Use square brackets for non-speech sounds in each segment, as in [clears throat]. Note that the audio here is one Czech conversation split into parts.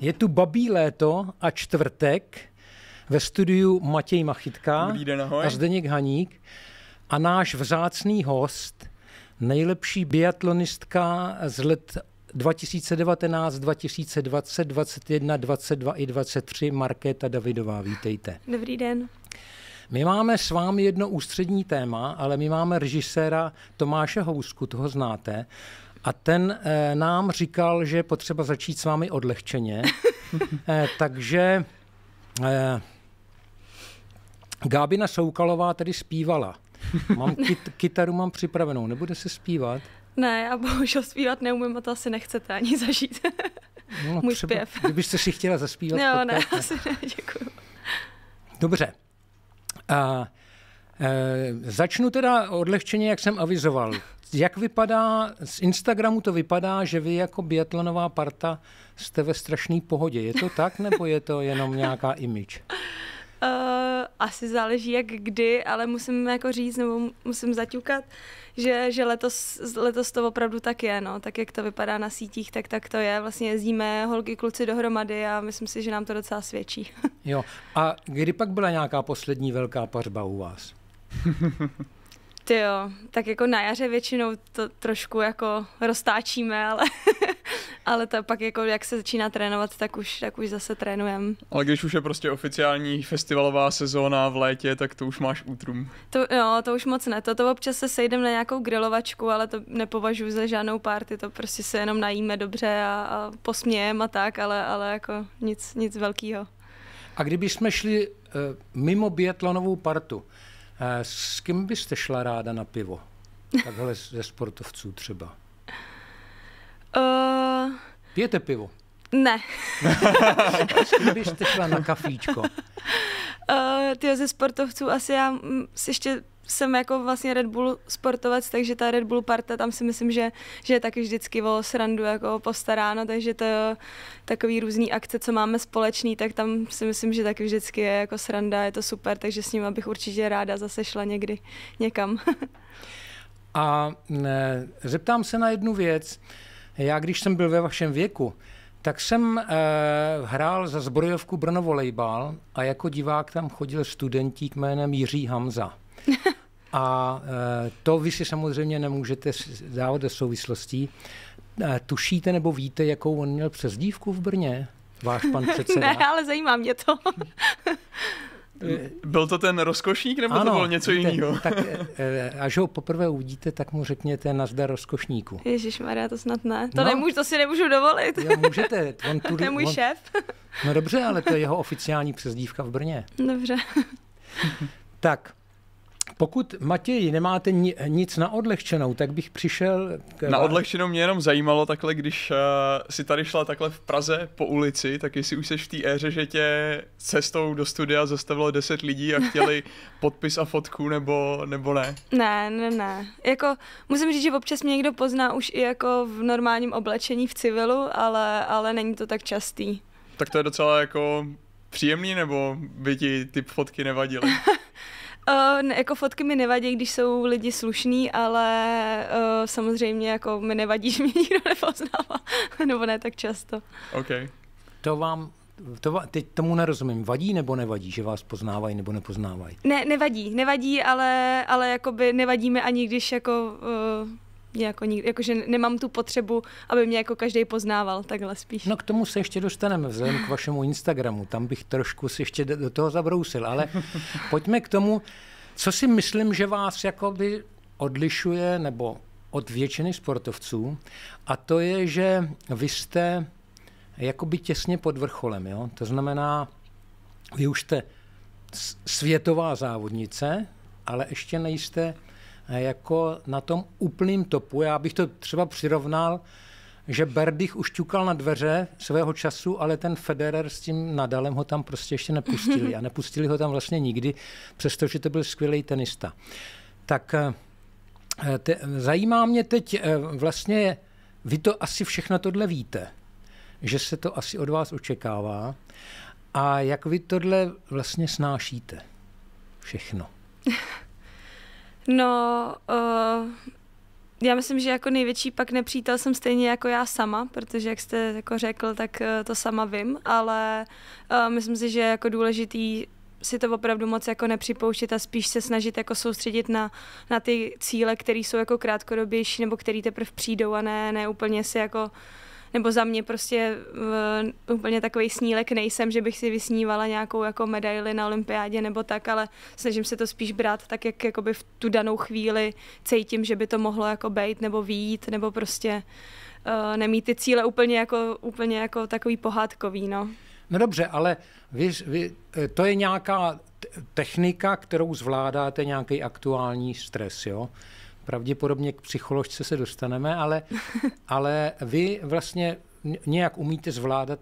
Je tu babí léto a čtvrtek ve studiu Matěj Machytka den, a Zdeněk Haník a náš vzácný host, nejlepší biatlonistka z let 2019, 2020, 2021, 22 i 23 Markéta Davidová. Vítejte. Dobrý den. My máme s vámi jedno ústřední téma, ale my máme režiséra Tomáše Housku, toho znáte, a ten eh, nám říkal, že je potřeba začít s vámi odlehčeně. [laughs] eh, takže eh, Gábina Soukalová tedy zpívala. Mám [laughs] kyt- kytaru mám připravenou, nebude se zpívat? Ne, a bohužel zpívat neumím a to asi nechcete ani zažít. [laughs] No, Můj třeba, zpěv. Kdybyste si chtěla zaspívat. Jo, ne, ne, asi ne, děkuju. Dobře. A, e, začnu teda odlehčeně, jak jsem avizoval. Jak vypadá, z Instagramu to vypadá, že vy jako biatlonová parta jste ve strašné pohodě. Je to [laughs] tak, nebo je to jenom nějaká image? Uh, asi záleží jak kdy, ale musím jako říct, nebo musím zaťukat, že, že letos, letos to opravdu tak je, no. Tak jak to vypadá na sítích, tak tak to je. Vlastně jezdíme holky, kluci dohromady a myslím si, že nám to docela svědčí. jo. A kdy pak byla nějaká poslední velká pařba u vás? [laughs] Ty jo, tak jako na jaře většinou to trošku jako roztáčíme, ale, [laughs] ale to pak jako jak se začíná trénovat, tak už, tak už zase trénujeme. Ale když už je prostě oficiální festivalová sezóna v létě, tak to už máš útrum. To, jo, to už moc ne, to, to občas se sejdeme na nějakou grilovačku, ale to nepovažuji za žádnou party, to prostě se jenom najíme dobře a, a posmějeme a tak, ale, ale jako nic, nic velkého. A kdyby jsme šli uh, mimo biatlonovou partu, Eh, s kým byste šla ráda na pivo? Takhle ze sportovců třeba. Uh... Pijete pivo? Ne. [laughs] S kým byste šla na kafíčko? Uh, eh, ty ze sportovců asi já mm, si ještě jsem jako vlastně Red Bull sportovec, takže ta Red Bull parta tam si myslím, že, že je taky vždycky o srandu jako postaráno, takže to takový různý akce, co máme společný, tak tam si myslím, že taky vždycky je jako sranda, je to super, takže s ním bych určitě ráda zase šla někdy někam. [laughs] A ne, zeptám se na jednu věc. Já, když jsem byl ve vašem věku, tak jsem e, hrál za zbrojovku Brno volejbal a jako divák tam chodil studentík jménem Jiří Hamza. [laughs] A eh, to vy si samozřejmě nemůžete dávat do souvislostí. Eh, tušíte nebo víte, jakou on měl přezdívku v Brně? Váš pan [laughs] předseda. ne, ale zajímá mě to. Eh, Byl to ten rozkošník, nebo ano, to bylo něco víte, jiného? tak, [laughs] až ho poprvé uvidíte, tak mu řekněte nazdar rozkošníku. Ježíš Maria, to snad ne. To, no, nemůžu, to si nemůžu dovolit. Jo, můžete. On tudy, to je můj on, šéf. No dobře, ale to je jeho oficiální přezdívka v Brně. Dobře. tak, pokud, Matěj, nemáte nic na odlehčenou, tak bych přišel... K... Na odlehčenou mě jenom zajímalo takhle, když uh, si tady šla takhle v Praze po ulici, tak jestli už seš v té éře, že tě cestou do studia zastavilo 10 lidí a chtěli [laughs] podpis a fotku, nebo, nebo ne? Ne, ne, ne. Jako, musím říct, že občas mě někdo pozná už i jako v normálním oblečení v civilu, ale, ale není to tak častý. Tak to je docela jako příjemný, nebo by ti ty fotky nevadily? [laughs] Eh, ne, jako fotky mi nevadí, když jsou lidi slušní, ale uh, samozřejmě jako mi nevadí, [laughs] že mě nikdo nepoznává, nebo ne tak často. Okay. To vám to, teď tomu nerozumím. Vadí nebo nevadí, že vás poznávají nebo nepoznávají? Ne, nevadí, nevadí, ale, ale jakoby nevadí ani, když jako... Uh, jako nikdy, jakože nemám tu potřebu, aby mě jako každý poznával, takhle spíš. No k tomu se ještě dostaneme vzhledem k vašemu Instagramu, tam bych trošku si ještě do toho zabrousil, ale [laughs] pojďme k tomu, co si myslím, že vás jakoby odlišuje nebo od většiny sportovců a to je, že vy jste jakoby těsně pod vrcholem, jo? to znamená, vy už jste světová závodnice, ale ještě nejste Eh, jako na tom úplným topu. Já bych to třeba přirovnal, že Berdych už ťukal na dveře svého času, ale ten Federer s tím nadalem ho tam prostě ještě nepustili. A nepustili ho tam vlastně nikdy, přestože to byl skvělý tenista. Tak eh, te, zajímá mě teď eh, vlastně, vy to asi všechno tohle víte, že se to asi od vás očekává. A jak vy tohle vlastně snášíte? Všechno. [laughs] No, uh, já myslím, že jako největší pak nepřítel jsem stejně jako já sama, protože jak jste jako řekl, tak eh, to sama vím, ale uh, myslím si, že je jako důležitý si to opravdu moc jako nepřipouštět a spíš se snažit jako soustředit na, na ty cíle, které jsou jako krátkodobější nebo které teprve přijdou a ne, ne úplně si jako uh, nebo za mě prostě uh, úplně takový snílek nejsem, že bych si vysnívala nějakou jako medaili na olympiádě nebo tak, ale snažím se to spíš brát tak, jak jakoby v tu danou chvíli cítím, že by to mohlo jako být nebo výjít, nebo prostě uh, nemít ty cíle úplně jako, úplně jako takový pohádkový, no. No dobře, ale vy, vy, eh, to je nějaká technika, kterou zvládáte nějaký aktuální stres, jo? pravděpodobně k psycholožce se dostaneme, ale, [laughs] ale vy vlastně nějak umíte zvládat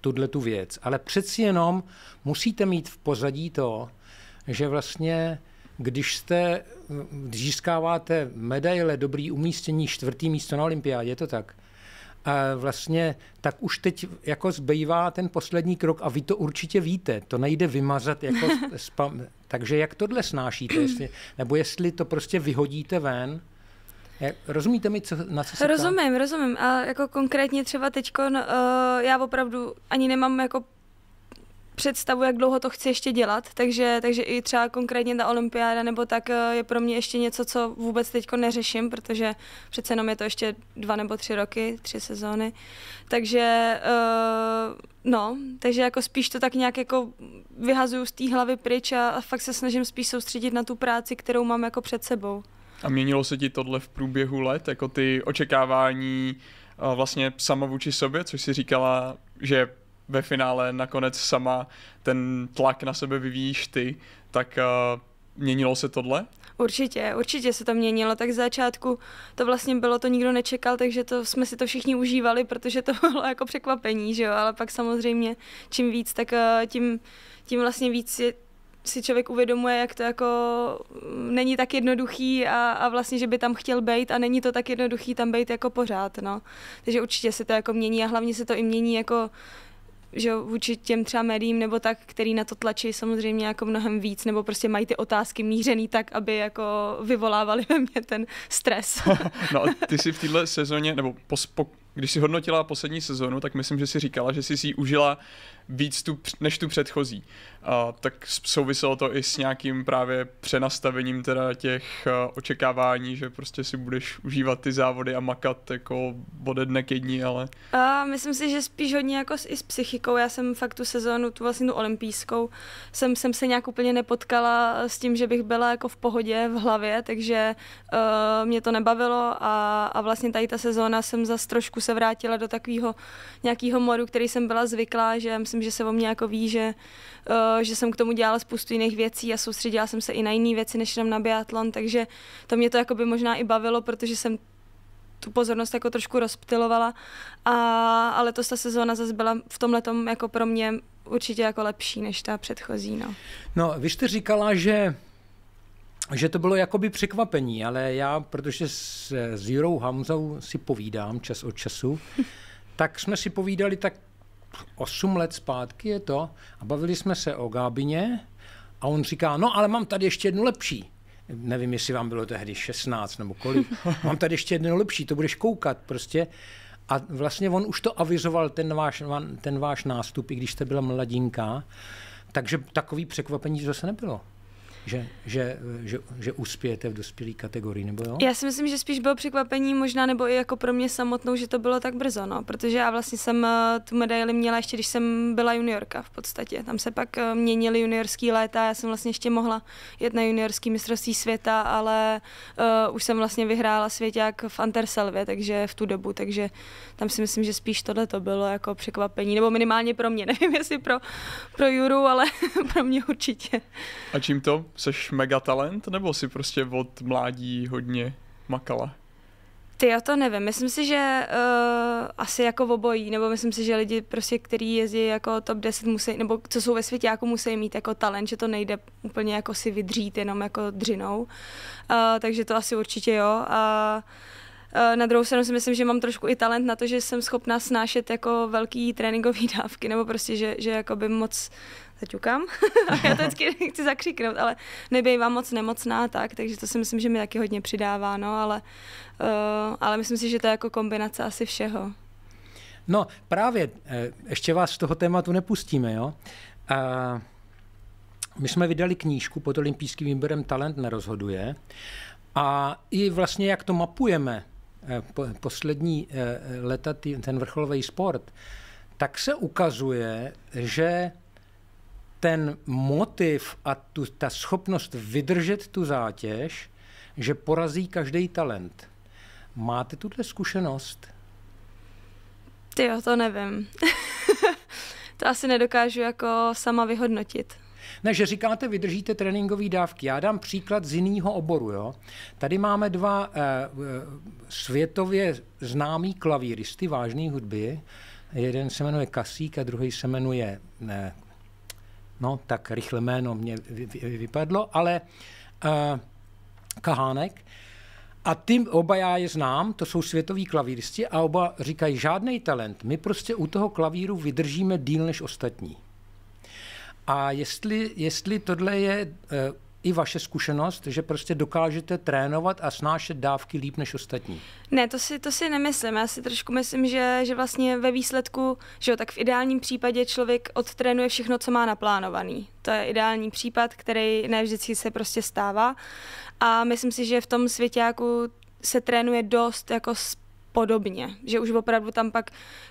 tuhle tu věc. Ale přeci jenom musíte mít v pozadí to, že vlastně když jste, když získáváte medaile, dobrý umístění, čtvrtý místo na olympiádě, je to tak, vlastně tak už teď jako zbývá ten poslední krok a vy to určitě víte, to nejde vymazat jako [laughs] spam. Takže jak tohle snášíte, jestli, nebo jestli to prostě vyhodíte ven? Jak, rozumíte mi, co, na co se Rozumím, tam? rozumím. A jako konkrétně třeba teď, uh, eh, já opravdu ani nemám jako představu, jak dlouho to chci ještě dělat, takže, takže i třeba konkrétně ta olympiáda nebo tak eh, je pro mě ještě něco, co vůbec teď neřeším, protože přece jenom je to ještě dva nebo tři roky, tři sezóny. Takže eh, no, takže jako spíš to tak nějak jako vyhazuju z té hlavy pryč a, a fakt se snažím spíš soustředit na tu práci, kterou mám jako před sebou. A měnilo se ti tohle v průběhu let, jako ty očekávání eh, vlastně sama vůči sobě, což si říkala, že ve finále nakonec sama ten tlak na sebe vyvíjíš ty, tak uh, měnilo se tohle? Určitě, určitě se to měnilo, tak z začátku to vlastně bylo, to nikdo nečekal, takže to jsme si to všichni užívali, protože to [laughs] bylo jako překvapení, že jo, ale pak samozřejmě čím víc, tak eh, tím, tím vlastně víc je, si člověk uvědomuje, jak to jako mm, není tak jednoduchý a, a vlastně, že by tam chtěl být a není to tak jednoduchý tam být jako pořád, no. Takže určitě se to jako mění a hlavně se to i mění jako že vůči těm třeba médiím nebo tak, který na to tlačí samozřejmě jako mnohem víc, nebo prostě mají ty otázky mířený tak, aby jako vyvolávali ve mně ten stres. [laughs] no a ty si v této sezóně, nebo po, když si hodnotila poslední sezónu, tak myslím, že si říkala, že jsi si ji užila víc tu, než tu předchozí a, tak souviselo to i s nějakým právě přenastavením teda těch eh, očekávání, že prostě si budeš užívat ty závody a makat jako bode dne ke dní, ale... A myslím si, že spíš hodně jako s, i s psychikou, já jsem fakt tu sezónu, tu vlastně tu olympijskou, jsem, jsem se nějak úplně nepotkala s tím, že bych byla jako v pohodě v hlavě, takže uh, mě to nebavilo a, a vlastně tady ta sezóna jsem zase trošku se vrátila do takového nějakého modu, který jsem byla zvyklá, že myslím, že se o mě jako ví, že uh, Eh, že jsem k tomu dělala spoustu jiných věcí a soustředila jsem se i na jiné věci, než jenom na biatlon, takže to mě to jakoby možná i bavilo, protože jsem tu pozornost jako trošku rozptilovala, a, ale to ta sezóna zase byla v tomhle jako pro mě určitě jako lepší než ta předchozí. No, no vy jste říkala, že že to bylo jakoby překvapení, ale já, protože s, s Jirou Hamzou si povídám čas od času, [laughs] tak jsme si povídali tak 8 let zpátky je to, a bavili jsme se o Gábině a on říká, no ale mám tady ještě jednu lepší. Nevím, jestli vám bylo tehdy 16 nebo kolik. [laughs] Mám tady ještě jednu lepší, to budeš koukat prostě. A vlastně on už to avizoval, ten váš, ten váš nástup, i když jste byla mladinka. Takže takový překvapení zase nebylo že, že, že, že uspějete v dospělé kategorii, nebo jo? Já si myslím, že spíš bylo překvapení možná, nebo i jako pro mě samotnou, že to bylo tak brzo, no, protože já vlastně jsem eh, tu medaili měla ještě, když jsem byla juniorka v podstatě. Tam se pak eh, měnily juniorský léta, já jsem vlastně ještě mohla jet na juniorský mistrovství světa, ale uh, už jsem vlastně vyhrála jak v Anterselvě, takže v tu dobu, takže tam si myslím, že spíš tohle to bylo jako překvapení, nebo minimálně pro mě, [laughs] nevím jestli pro, pro Juru, ale [laughs] pro mě určitě. A čím to? seš mega talent, nebo si prostě od mládí hodně makala? Ty, já to nevím. Myslím si, že uh, asi jako v obojí, nebo myslím si, že lidi, prostě, kteří jezdí jako top 10, musí, nebo co jsou ve světě, jako musí mít jako talent, že to nejde úplně jako si vydřít jenom jako dřinou. Uh, takže to asi určitě jo. A uh, na druhou stranu si myslím, že mám trošku i talent na to, že jsem schopná snášet jako velký tréninkový [laughs] dávky, nebo prostě, že, že by moc zaťukám. a [laughs] já to vždycky chci zakříknout, ale nebývám moc nemocná tak, takže to si myslím, že mi taky hodně přidává, no, ale, uh, ale myslím si, že to je jako kombinace asi všeho. No právě, eh, ještě vás z toho tématu nepustíme, jo? A my jsme vydali knížku pod olympijským výběrem Talent nerozhoduje a i vlastně jak to mapujeme, eh, poslední leta ten vrcholový sport, tak se ukazuje, že ten motiv a tu, ta schopnost vydržet tu zátěž, že porazí každý talent. Máte tuhle zkušenost? Ty jo, to nevím. [laughs] to asi nedokážu jako sama vyhodnotit. Ne, že říkáte, vydržíte tréninkové dávky. Já dám příklad z jiného oboru. Jo? Tady máme dva eh, eh světově známí klavíristy vážné hudby. Jeden se jmenuje Kasík a druhý se jmenuje ne, No, tak rychle jméno mě vypadlo, ale uh, Kahánek. A ty oba já je znám, to jsou světoví klavíristi a oba říkají, žádný talent, my prostě u toho klavíru vydržíme díl než ostatní. A jestli, jestli tohle je uh, i vaše zkušenost, že prostě dokážete trénovat a snášet dávky líp než ostatní? Ne, to si, to si nemyslím. Já si trošku myslím, že, že vlastně ve výsledku, že jo, tak v ideálním případě člověk odtrénuje všechno, co má naplánovaný. To je ideální případ, který ne vždycky se prostě stává. A myslím si, že v tom světě jako se trénuje dost jako s podobně, že už opravdu tam pak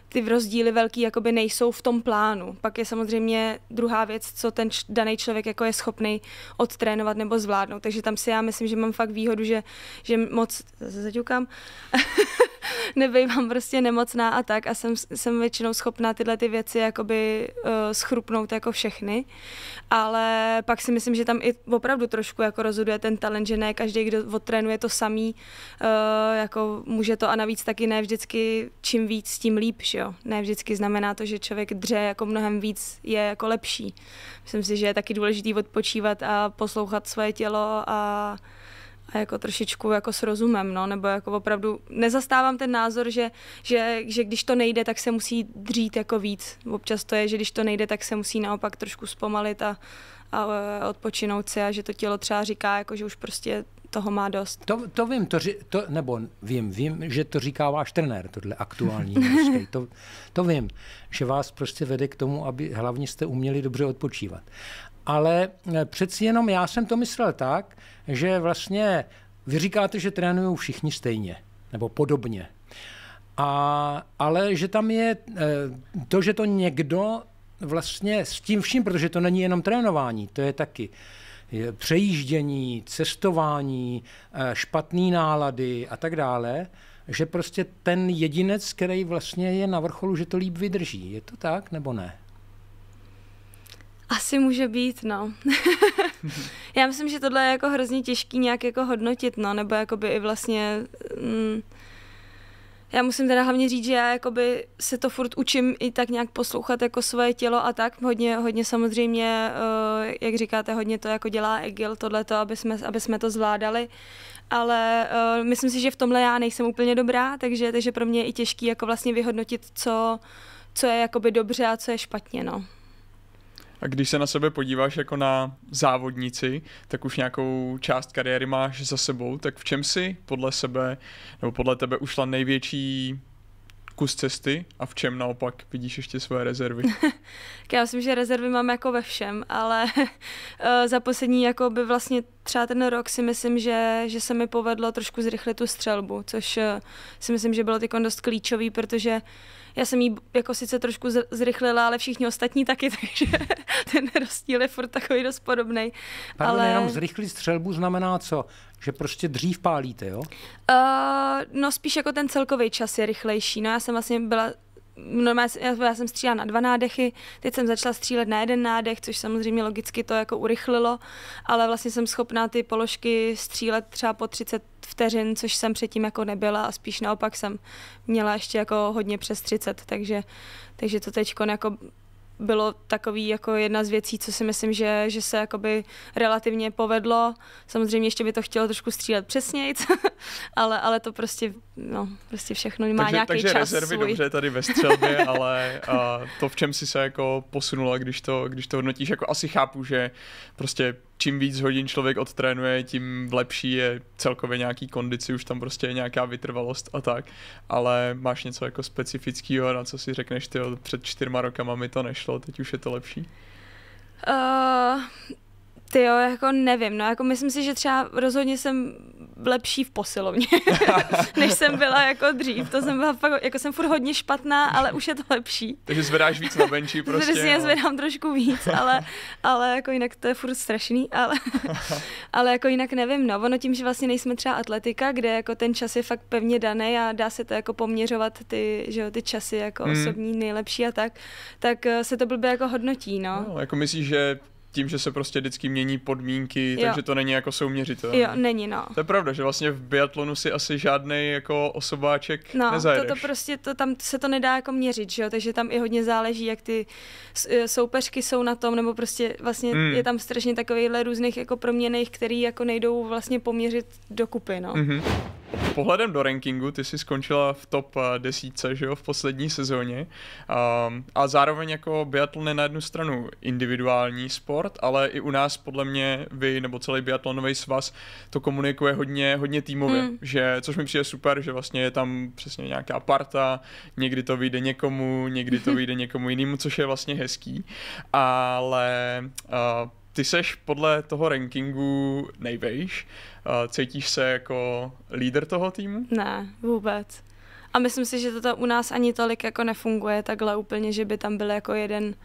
ty rozdíly velký jakoby nejsou v tom plánu. Pak je samozřejmě druhá věc, co ten č- daný člověk jako je schopný odtrénovat nebo zvládnout. Takže tam si já myslím, že mám fakt výhodu, že, že moc, zase zaťukám, [laughs] [laughs] nebejvám prostě nemocná a tak a jsem, jsem většinou schopná tyhle ty věci jakoby uh, schrupnout jako všechny, ale pak si myslím, že tam i opravdu trošku jako rozhoduje ten talent, že ne každý, kdo odtrénuje to samý, uh, jako může to a navíc taky ne vždycky čím víc, tím líp, že jo. Ne vždycky znamená to, že člověk dře jako mnohem víc je jako lepší. Myslím si, že je taky důležitý odpočívat a poslouchat svoje tělo a a jako trošičku jako s rozumem, no, nebo jako opravdu nezastávám ten názor, že, že, že když to nejde, tak se musí dřít jako víc. Občas to je, že když to nejde, tak se musí naopak trošku zpomalit a, a e, odpočinout si a že to tělo třeba říká, jako, že už prostě toho má dost. To, to vím, to, to, nebo vím, vím, že to říká váš trenér, tohle aktuální to, to vím, že vás prostě vede k tomu, aby hlavně jste uměli dobře odpočívat ale eh, přeci jenom já jsem to myslel tak, že vlastně vy říkáte, že trénují všichni stejně, nebo podobně. A, ale že tam je eh, to, že to někdo vlastně s tím vším, protože to není jenom trénování, to je taky přejíždění, cestování, eh, špatné nálady a tak dále, že prostě ten jedinec, který vlastně je na vrcholu, že to líp vydrží. Je to tak nebo ne? Asi může být, no. [laughs] Já myslím, že tohle je jako hrozně těžký nějak jako hodnotit, no, nebo jakoby i vlastně... Mm, já musím teda hlavně říct, že já jakoby se to furt učím i tak nějak poslouchat jako svoje tělo a tak. Hodně, hodně samozřejmě, eh, jak říkáte, hodně to jako dělá Egil, tohleto, aby jsme, aby jsme to zvládali. Ale eh, myslím si, že v tomhle já nejsem úplně dobrá, takže, takže pro mě je i těžký jako vlastně vyhodnotit, co, co je jakoby dobře a co je špatně, no. A když se na sebe podíváš jako na závodnici, tak už nějakou část kariéry máš za sebou, tak v čem si podle sebe, nebo podle tebe ušla největší kus cesty a v čem naopak vidíš ještě své rezervy? [laughs] Já myslím, že rezervy mám jako ve všem, ale [laughs] eh, za poslední jako by vlastně třeba ten rok si myslím, že, že se mi povedlo trošku zrychlit tu střelbu, což eh, si myslím, že bylo teď dost klíčový, protože uh, já jsem jí jako sice trošku zrychlila, ale všichni ostatní taky, [laughs] takže ten rozdíl je furt takový dost podobný. ale jenom zrychlit střelbu znamená co? Že prostě dřív pálíte, jo? Uh, no spíš jako ten celkový čas je rychlejší. No já jsem vlastně byla normálně, já, já jsem střílela na dva nádechy, teď jsem začala střílet na jeden nádech, což samozřejmě logicky to jako urychlilo, ale vlastně jsem schopná ty položky střílet třeba po 30 vteřin, což jsem předtím jako nebyla a spíš naopak jsem měla ještě jako hodně přes 30, takže, takže to teď jako bylo takový jako jedna z věcí, co si myslím, že, že se jakoby relativně povedlo. Samozřejmě ještě by to chtělo trošku střílet přesněji, [laughs] ale, ale to prostě, no, prostě všechno má takže, nějaký takže čas rezervy svůj. dobře tady ve střelbě, [laughs] ale a to, v čem si se jako posunula, když to, když to hodnotíš, jako asi chápu, že prostě čím víc hodin člověk odtrénuje, tím lepší je celkově nějaký kondici, už tam prostě je nějaká vytrvalost a tak, ale máš něco jako specifického, na co si řekneš, ty před čtyřma rokama mi to nešlo, teď už je to lepší? Uh, ty jo, jako nevím, no jako myslím si, že třeba rozhodně jsem lepší v posilovně, [laughs] než jsem byla jako dřív, to jsem byla fakt, jako jsem furt hodně špatná, ale už je to lepší. Takže zvedáš víc na benchy [laughs] prostě. Přesně, no. zvedám trošku víc, ale, ale jako jinak to je furt strašný, ale, [laughs] ale jako jinak nevím, no, ono tím, že vlastně nejsme třeba atletika, kde jako ten čas je fakt pevně daný a dá se to jako poměřovat ty, že jo, ty časy jako mm. osobní nejlepší a tak, tak eh, se to blbě jako hodnotí, no. no jako myslíš, že tím, že se prostě vždycky mění podmínky, jo. takže to není jako souměřitelné. Jo, není, no. To je pravda, že vlastně v biatlonu si asi žádný jako osobáček no, nezajedeš. to, to prostě, to, tam se to nedá jako měřit, že jo, takže tam i hodně záleží, jak ty e, soupeřky jsou na tom, nebo prostě vlastně mm. je tam strašně takovýhle různých jako proměnejch, který jako nejdou vlastně poměřit dokupy, no. Mm-hmm pohledem do rankingu, ty jsi skončila v top eh, desíce, že jo, v poslední sezóně. Um, a zároveň jako biatlon je na jednu stranu individuální sport, ale i u nás podle mě vy nebo celý biatlonový svaz to komunikuje hodně, hodně týmově, mm. že, což mi přijde super, že vlastně je tam přesně nějaká parta, někdy to vyjde někomu, někdy to [laughs] vyjde někomu jinému, což je vlastně hezký, ale uh, ty seš podle toho rankingu nejvejš. Cítíš se jako líder toho týmu? Ne, vůbec. A myslím si, že to u nás ani tolik jako nefunguje takhle úplně, že by tam byl jako jeden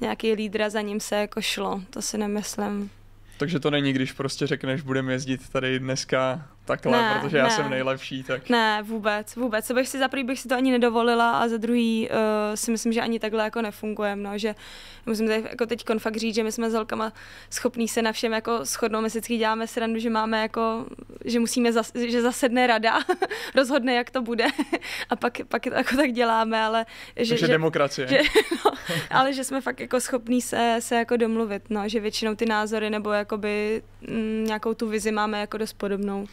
nějaký lídra, za ním se jako šlo. To si nemyslím. Takže to není, když prostě řekneš, budeme jezdit tady dneska takhle, ne, protože já jsem nejlepší. Tak... Ne, vůbec, vůbec. bych si za prvý bych si to ani nedovolila a za druhý uh, si myslím, že ani takhle jako nefungujeme, no, že musím tady jako teď fakt říct, že my jsme s holkama schopní se na všem jako shodnout, my si děláme srandu, že máme jako že musíme, zas, že zasedne rada, [laughs] rozhodne, jak to bude a pak, pak jako tak děláme, ale že, Takže že, demokracie. Že, [laughs] no, ale že jsme fakt jako schopní se, se jako domluvit, no, že většinou ty názory nebo jakoby m, mm, nějakou tu vizi máme jako dost podobnou.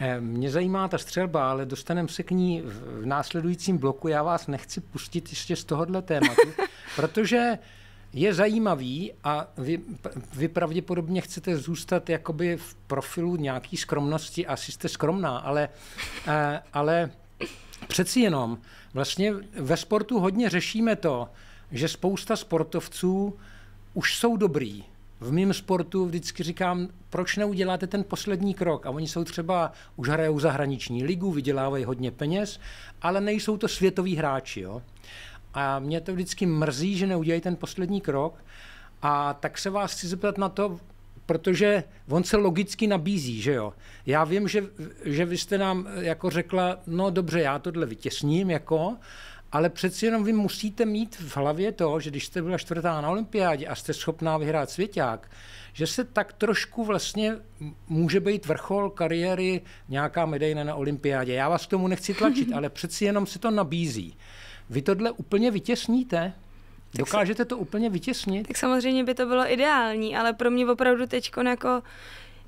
Eh, mě zajímá ta střelba, ale dostaneme se k ní v následujícím bloku. Já vás nechci pustit ještě z tohohle tématu, [laughs] protože je zajímavý a vy, vy pravděpodobně chcete zůstat jakoby v profilu nějaký skromnosti, asi jste skromná, ale, eh, ale přeci jenom vlastně ve sportu hodně řešíme to, že spousta sportovců už jsou dobrý. V mém sportu vždycky říkám, proč neuděláte ten poslední krok? A oni jsou třeba, už hrajou zahraniční ligu, vydělávají hodně peněz, ale nejsou to světoví hráči. Jo? A mě to vždycky mrzí, že neudělají ten poslední krok. A tak se vás chci zeptat na to, protože on se logicky nabízí, že jo. Já vím, že, že vy jste nám eh, jako řekla, no dobře, já tohle vytěsním, jako, ale přeci jenom vy musíte mít v hlavě to, že když jste byla čtvrtá na olympiádě a jste schopná vyhrát světák, že se tak trošku vlastně může být vrchol kariéry nějaká medaile na olympiádě. Já vás k tomu nechci tlačit, [laughs] ale přeci jenom se to nabízí. Vy tohle úplně vytěsníte? Dokážete to úplně vytěsnit? Tak samozřejmě by to bylo ideální, ale pro mě opravdu teď jako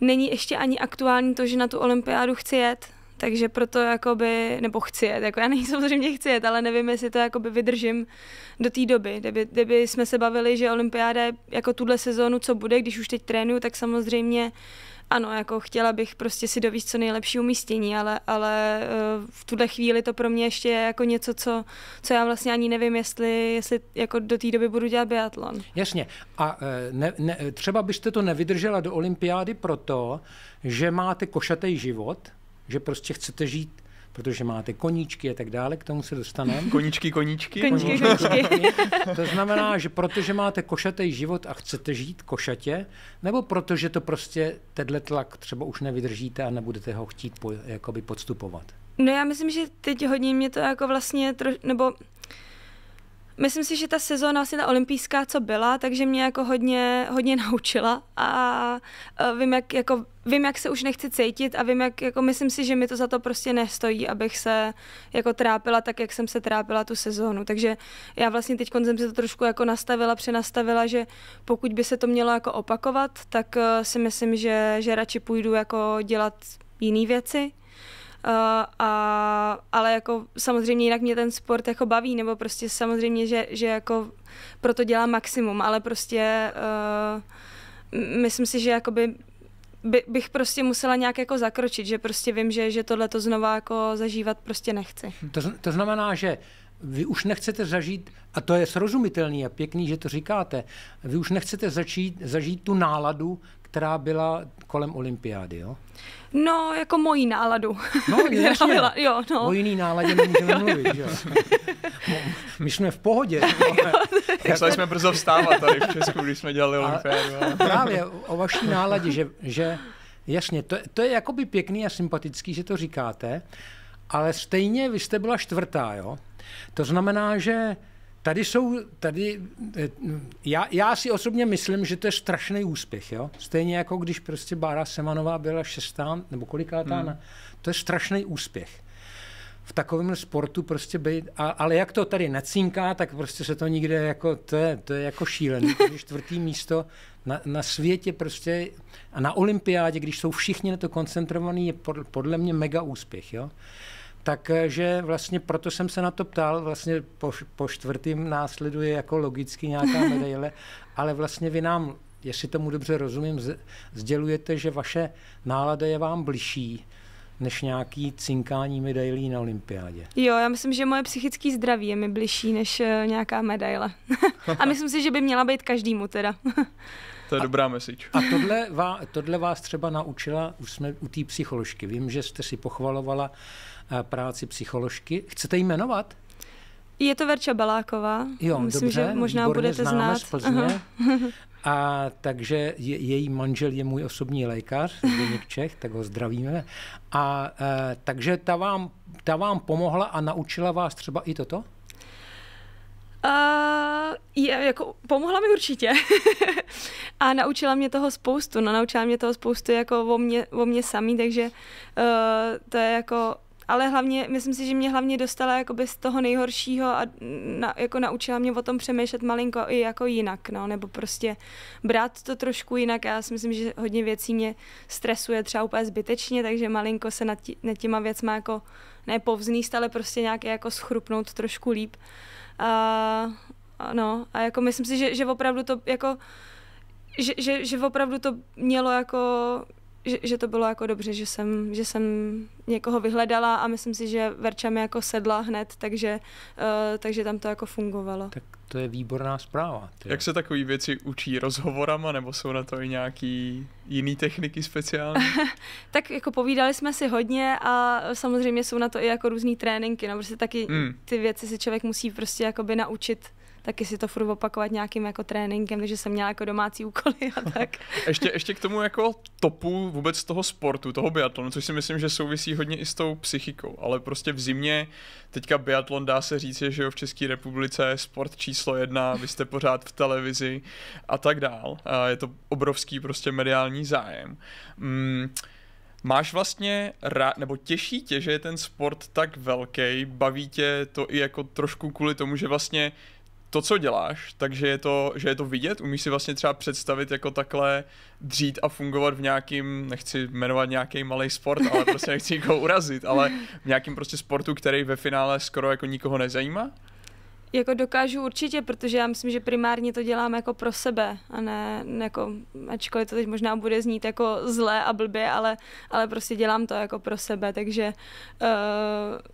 není ještě ani aktuální to, že na tu olympiádu chci jet. Takže proto jakoby, nebo chci jet, jako já nejsem [laughs] samozřejmě chci jet, ale nevím, jestli to jakoby vydržím do té doby. Kdyby, kdyby, jsme se bavili, že olympiáda jako tuhle sezónu, co bude, když už teď trénuju, tak samozřejmě ano, jako chtěla bych prostě si dovíst co nejlepší umístění, ale, ale eh, v tuhle chvíli to pro mě ještě je jako něco, co, co já vlastně ani nevím, jestli, jestli jako do té doby budu dělat biatlon. Jasně. A eh, ne, ne, eh, třeba byste to nevydržela do olympiády proto, že máte košatý život, že prostě chcete žít protože máte koníčky a tak dále, k tomu se dostaneme. [laughs] Koníčky, koníčky. Koníčky, koníčky. To znamená, že protože máte košatý život a chcete žít košatě, nebo protože to prostě tenhle tlak třeba už nevydržíte a nebudete ho chtít po, jakoby podstupovat? No já myslím, že teď hodně mě to jako vlastně, nebo Myslím si, že ta sezóna, vlastně ta olympijská, co byla, takže mě jako hodně, hodně [laughs] naučila a vím jak, jako, vím, jak se už nechci cítit a vím, jak, jako myslím si, že mi to za to prostě nestojí, abych se jako trápila tak, jak jsem se trápila tu sezónu. Takže já vlastně teď jsem se to trošku jako nastavila, přenastavila, že pokud by se to mělo jako opakovat, tak eh, si myslím, že, že radši půjdu jako dělat jiné věci, a, ale jako samozřejmě jinak mě ten sport jako baví, nebo prostě samozřejmě, že, že jako proto dělá maximum, ale prostě uh, myslím si, že jakoby by, bych prostě musela nějak jako zakročit, že prostě vím, že, že tohle to znova jako zažívat prostě nechci. To, to znamená, že vy už nechcete zažít, a to je srozumitelný a pěkný, že to říkáte, vy už nechcete začít, zažít tu náladu, která byla kolem olympiády, jo? No, jako mojí náladu. No, [laughs] jasně. Byla, jo, no. O jiný náladě nemůžeme [laughs] mluvit, jo. [laughs] My jsme v pohodě. jo, Museli jsme brzo vstávat tady v Česku, když jsme dělali olympiádu. Ale... Právě o vaší náladě, že, že jasně, to, to je jakoby pěkný a sympatický, že to říkáte, ale stejně vy jste byla čtvrtá, jo? To znamená, že Tady jsou, tady, eh, já, já si osobně myslím, že to je strašný úspěch, jo? Stejně jako když prostě Bára Semanová byla šestá, nebo kolikátá, hmm. to je strašný úspěch. V takovém sportu prostě být, a, ale jak to tady nacinká, tak prostě se to nikde jako, to je, to je jako šílený, [laughs] když čtvrtý místo na, na světě prostě a na olympiádě, když jsou všichni na to koncentrovaní, je pod, podle mě mega úspěch, jo? Takže eh, vlastně proto jsem se na to ptal, vlastně po, po čtvrtým následuje jako logicky nějaká [laughs] medaile, ale vlastně vy nám, jestli tomu dobře rozumím, sdělujete, že vaše nálada je vám bližší než nějaký cinkání medailí na olympiádě. Jo, já myslím, že moje psychické zdraví je mi bližší než eh, nějaká medaile. [laughs] a myslím si, že by měla být každému teda. [laughs] To je a, dobrá message. A tohle, vás, tohle vás třeba naučila, už jsme u té psycholožky. Vím, že jste si pochvalovala uh, Eh, práci psycholožky. Chcete jí jmenovat? Je to Verča Baláková. Jo, Myslím, dobře, že možná budete znát. Z Plzně. Aha. [laughs] A takže je, její manžel je můj osobní lékař, Zdeněk Čech, tak ho zdravíme. A e, takže ta vám, ta vám pomohla a naučila vás třeba i toto? Uh, je, jako, pomohla mi určitě. [laughs] a naučila mě toho spoustu. No, naučila mě toho spoustu jako o mě, o mě samý, takže uh, to je jako ale hlavně, myslím si, že mě hlavně dostala jakoby z toho nejhoršího a na, jako naučila mě o tom přemýšlet malinko i jako jinak, no, nebo prostě brát to trošku jinak. Já si myslím, že hodně věcí mě stresuje třeba úplně zbytečně, takže malinko se nad, tí, nad těma věcma jako nepovzníst, ale prostě nějak jako schrupnout trošku líp. A, a no, a jako myslím si, že, že opravdu to jako že, že, že opravdu to mělo jako že, že to bylo jako dobře, že jsem, že jsem někoho vyhledala a myslím si, že Verča mi jako sedla hned, takže, uh, takže tam to jako fungovalo. Tak to je výborná zpráva. Tě. Jak se takové věci učí rozhovorama, nebo jsou na to i nějaký jiný techniky speciální? [laughs] tak jako povídali jsme si hodně a samozřejmě jsou na to i jako různé tréninky, no prostě taky mm. ty věci si člověk musí prostě jakoby naučit taky si to furt opakovat nějakým jako tréninkem, takže jsem měla jako domácí úkoly a [laughs] tak. ještě, ještě k tomu jako topu vůbec toho sportu, toho biatlonu, což si myslím, že souvisí hodně i s tou psychikou, ale prostě v zimě teďka biatlon dá se říct, že jo, v České republice je sport číslo jedna, vy jste pořád v televizi a tak dál. A je to obrovský prostě mediální zájem. Mm. Máš vlastně rád, nebo těší tě, že je ten sport tak velký, baví tě to i jako trošku kvůli tomu, že vlastně to, co děláš, takže je to, že je to vidět, umíš si vlastně třeba představit jako takhle dřít a fungovat v nějakým, nechci jmenovat nějaký malý sport, ale prostě nechci nikoho urazit, ale v nějakým prostě sportu, který ve finále skoro jako nikoho nezajímá? Jako dokážu určitě, protože já myslím, že primárně to dělám jako pro sebe a ne, ne jako, ačkoliv to teď možná bude znít jako zlé a blbě, ale, ale prostě dělám to jako pro sebe, takže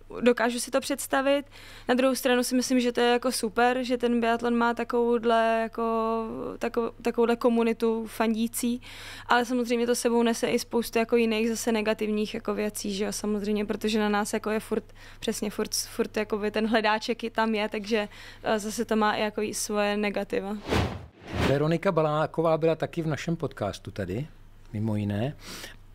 uh, dokážu si to představit. Na druhou stranu si myslím, že to je jako super, že ten biatlon má takovouhle, jako, takovou, takovouhle komunitu fandící, ale samozřejmě to sebou nese i spoustu jako jiných zase negativních jako věcí, že jo, samozřejmě, protože na nás jako je furt, přesně furt, furt jako ten hledáček i tam je, takže Eh, zase to má i jako i svoje negativa. Veronika Baláková byla taky v našem podcastu tady, mimo jiné.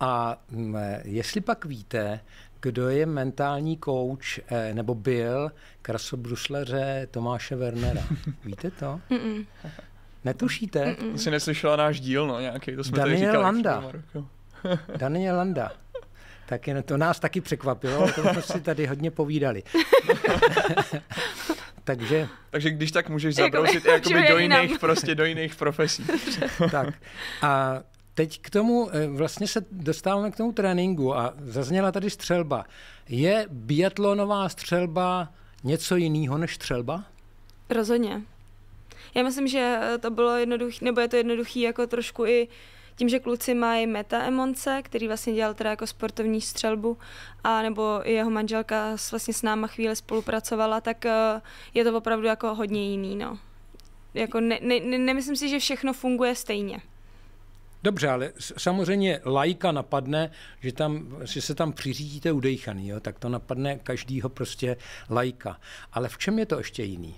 A mm, eh, jestli pak víte, kdo je mentální kouč eh, nebo byl krasobrusleře Tomáše Wernera? [laughs] Víte to? Netušíte? Jsi neslyšela náš díl, no nějaký, to jsme Daniel tady říkali. Landa. [laughs] Daniel Landa tak jen to nás taky překvapilo, o tom jsme si tady hodně povídali. [laughs] Takže, Takže když tak můžeš zabrousit jako, by do jiných, prostě do jiných profesí. tak. A teď k tomu, eh, vlastně se dostáváme k tomu tréninku a zazněla tady střelba. Je biatlonová střelba něco jiného než střelba? Rozhodně. Já myslím, že to bylo jednoduché, nebo je to jednoduché jako trošku i uh, tím, že kluci mají Meta Emonce, který vlastně dělal teda jako sportovní střelbu, a nebo jeho manželka vlastně s náma chvíli spolupracovala, tak eh, je to opravdu jako hodně jiný, no. Jako ne, ne, ne, nemyslím si, že všechno funguje stejně. Dobře, ale samozřejmě lajka napadne, že, tam, že se tam přiřídíte udejchaný, jo? tak to napadne každýho prostě lajka. Ale v čem je to ještě jiný?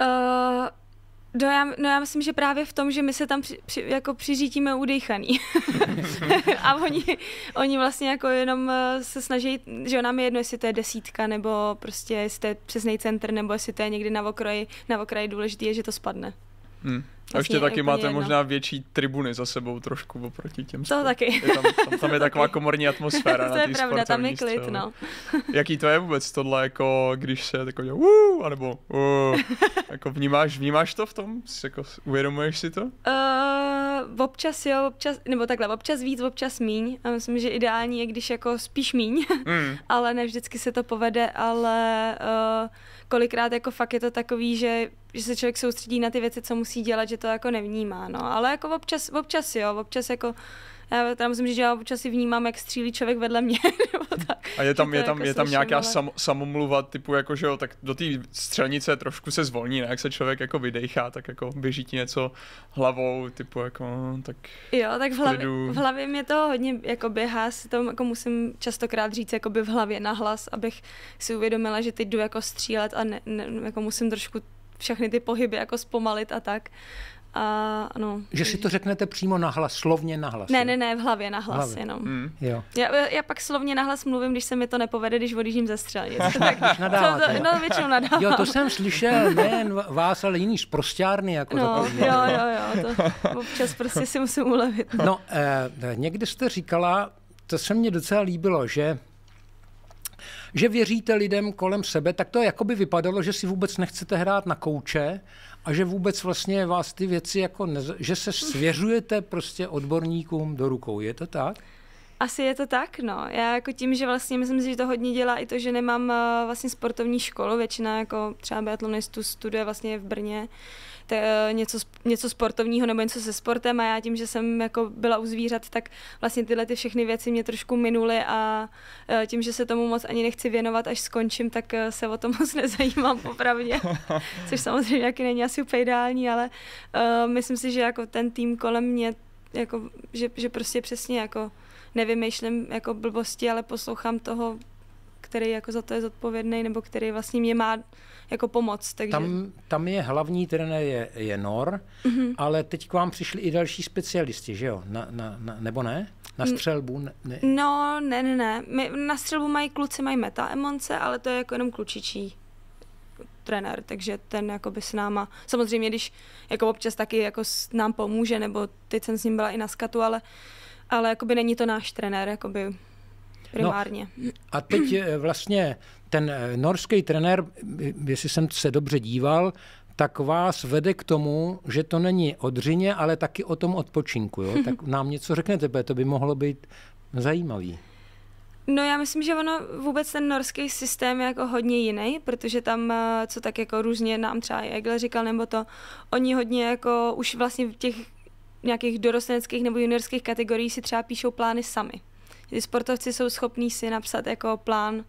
Uh, No já, no já myslím, že právě v tom, že my se tam při, při, jako přiřítíme udejchaný. [laughs] a oni, oni vlastně jako jenom eh, se snaží, že nám je jedno, jestli to je desítka, nebo prostě jestli to je přesný centr, nebo jestli to je někdy na okraji, na okraji důležité je, že to spadne. Hmm a ještě vlastně taky je máte jedno. možná větší tribuny za sebou trošku oproti těm. To taky. Je tam, tam, tam je taková komorní atmosféra. [laughs] to na je pravda, tam je klid, no. [laughs] Jaký to je vůbec tohle, jako když se jako dělá, uh, anebo uh, [laughs] jako vnímáš, vnímáš to v tom? Jako, uvědomuješ si to? Uh, občas jo, občas, nebo takhle, občas víc, občas míň. A myslím, že ideální je, když jako spíš míň, mm. ale ne vždycky se to povede, ale uh, kolikrát jako fakt je to takový, že, že se člověk soustředí na ty věci, co musí dělat, že to jako nevnímá, no. Ale jako občas, občas jo, občas jako já tam musím říct, že já občas si vnímám, jak střílí člověk vedle mě. [laughs] nebo tak, a je tam, jako je tam, jako je tam nějaká sam, samomluva typu, jako, že jo, tak do té střelnice trošku se zvolní, ne? jak se člověk jako vydechá, tak jako běží ti něco hlavou, typu jako tak Jo, tak v hlavě, v hlavě mě to hodně jako běhá, si to jako musím častokrát říct jako by v hlavě nahlas, abych si uvědomila, že teď jdu jako střílet a ne, ne, jako musím trošku všechny ty pohyby jako zpomalit a tak. A, no. Že si to řeknete přímo nahlas, slovně nahlas. Ne, jo? ne, ne, v hlavě nahlas hlavě. jenom. Mm. Jo. Já, já, pak slovně nahlas mluvím, když se mi to nepovede, když odjíždím ze střelnice. [laughs] tak, když nadáváte, to, jo. no, většinou nadávám. Jo, to jsem slyšel, nejen vás, ale jiný z prostěrny. Jako no, no, jo, jo, jo, to občas prostě si musím ulevit. No, no eh, někdy jste říkala, to se mně docela líbilo, že že věříte lidem kolem sebe, tak to jakoby vypadalo, že si vůbec nechcete hrát na kouče a že vůbec vlastně vás ty věci jako, nez... že se svěřujete prostě odborníkům do rukou. Je to tak? Asi je to tak, no. Já jako tím, že vlastně myslím si, že to hodně dělá i to, že nemám eh, vlastně sportovní školu, většina jako třeba biatlonistů studuje vlastně v Brně, Eh, něco, něco sportovního nebo něco se sportem a já tím, že jsem jako byla u zvířat, tak vlastně tyhle ty všechny věci mě trošku minuly a eh, tím, že se tomu moc ani nechci věnovat, až skončím, tak eh, se o tom [laughs] moc nezajímám popravdě, [laughs] což samozřejmě jaký není asi úplně ideální, ale uh, myslím si, že jako ten tým kolem mě, jako, že, že prostě přesně jako nevymýšlím jako blbosti, ale poslouchám toho, který jako za to je zodpovědný nebo který vlastně mě má jako pomoc. Takže... Tam, tam je hlavní trenér je, je Nor, mm-hmm. ale teď k vám přišli i další specialisti, že jo? Na, na, na, nebo ne? Na střelbu? Ne, ne. No, ne, ne, ne. My, na střelbu mají kluci, mají meta emonce, ale to je jako jenom klučičí trenér, takže ten jako by s náma, samozřejmě když jako občas taky jako s nám pomůže, nebo teď jsem s ním byla i na skatu, ale, ale jako by není to náš trenér, jakoby No, primárně. No, a teď eh, vlastně ten eh, norský trenér, eh, jestli jsem se dobře díval, tak vás vede k tomu, že to není o dřině, ale taky o tom odpočinku. Jo? Tak [laughs] nám něco řeknete, protože to by mohlo být zajímavý. No já myslím, že ono vůbec ten norský systém je jako hodně jiný, protože tam, co tak jako různě nám třeba Egle říkal, nebo to, oni hodně jako už vlastně v těch nějakých dorosteneckých nebo juniorských kategorií si třeba píšou plány sami. Ty sportovci jsou schopní si napsat jako plán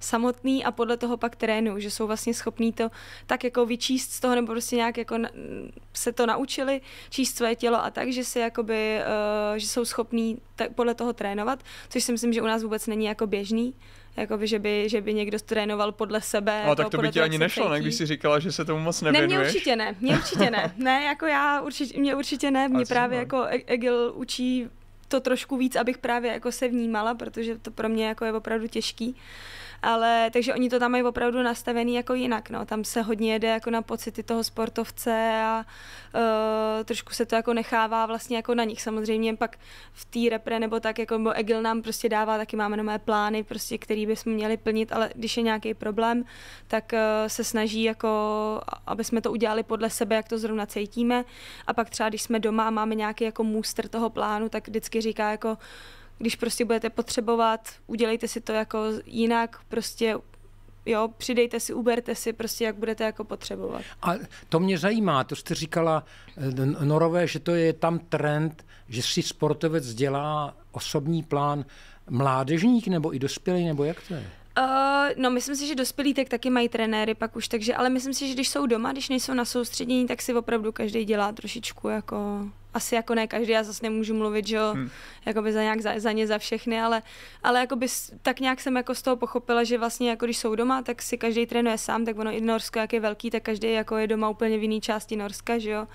samotný a podle toho pak trénu, že jsou vlastně schopní to tak jako vyčíst z toho nebo prostě nějak jako se to naučili číst své tělo a tak, že si jakoby, eh, že jsou schopní podle toho trénovat, což si myslím, že u nás vůbec není jako běžný, jakoby, že by, že by někdo trénoval podle sebe. No tak to by ti ani nešlo, ne, když jsi říkala, že se tomu moc nevěnuješ. Ne, mě určitě ne, mě určitě ne, ne, jako já, určitě, mě určitě ne, [laughs] mě právě jako e- Egil učí to trošku víc, abych právě jako se vnímala, protože to pro mě jako je opravdu těžký. Uh, ale takže oni to tam mají opravdu nastavený jako jinak, no, tam se hodně jede jako na pocity toho sportovce a uh, trošku se to jako nechává vlastně jako na nich, samozřejmě pak v té repre nebo tak, jako bo Egil nám prostě dává, taky máme nové plány, prostě, který bychom měli plnit, ale když je nějaký problém, tak uh, se snaží jako, aby jsme to udělali podle sebe, jak to zrovna cítíme a pak třeba, když jsme doma a máme nějaký jako můstr toho plánu, tak vždycky říká jako, když prostě budete potřebovat, udělejte si to jako jinak, prostě jo, přidejte si, uberte si prostě, jak budete jako potřebovat. A to mě zajímá, to jste říkala eh, Norové, že to je tam trend, že si sportovec dělá osobní plán mládežník nebo i dospělý, nebo jak to je? Uh, no, myslím si, že dospělí tak taky mají trenéry pak už, takže, ale myslím si, že když jsou doma, když nejsou na soustředění, tak si opravdu každý dělá trošičku jako, asi jako ne každý, já zase nemůžu mluvit, že jo, hmm. za nějak, za, za ně, za všechny, ale, ale jakoby tak nějak jsem jako z toho pochopila, že vlastně jako když jsou doma, tak si každý trénuje sám, tak ono i Norsko, jak je velký, tak každý jako je doma úplně v jiné části Norska, že jo,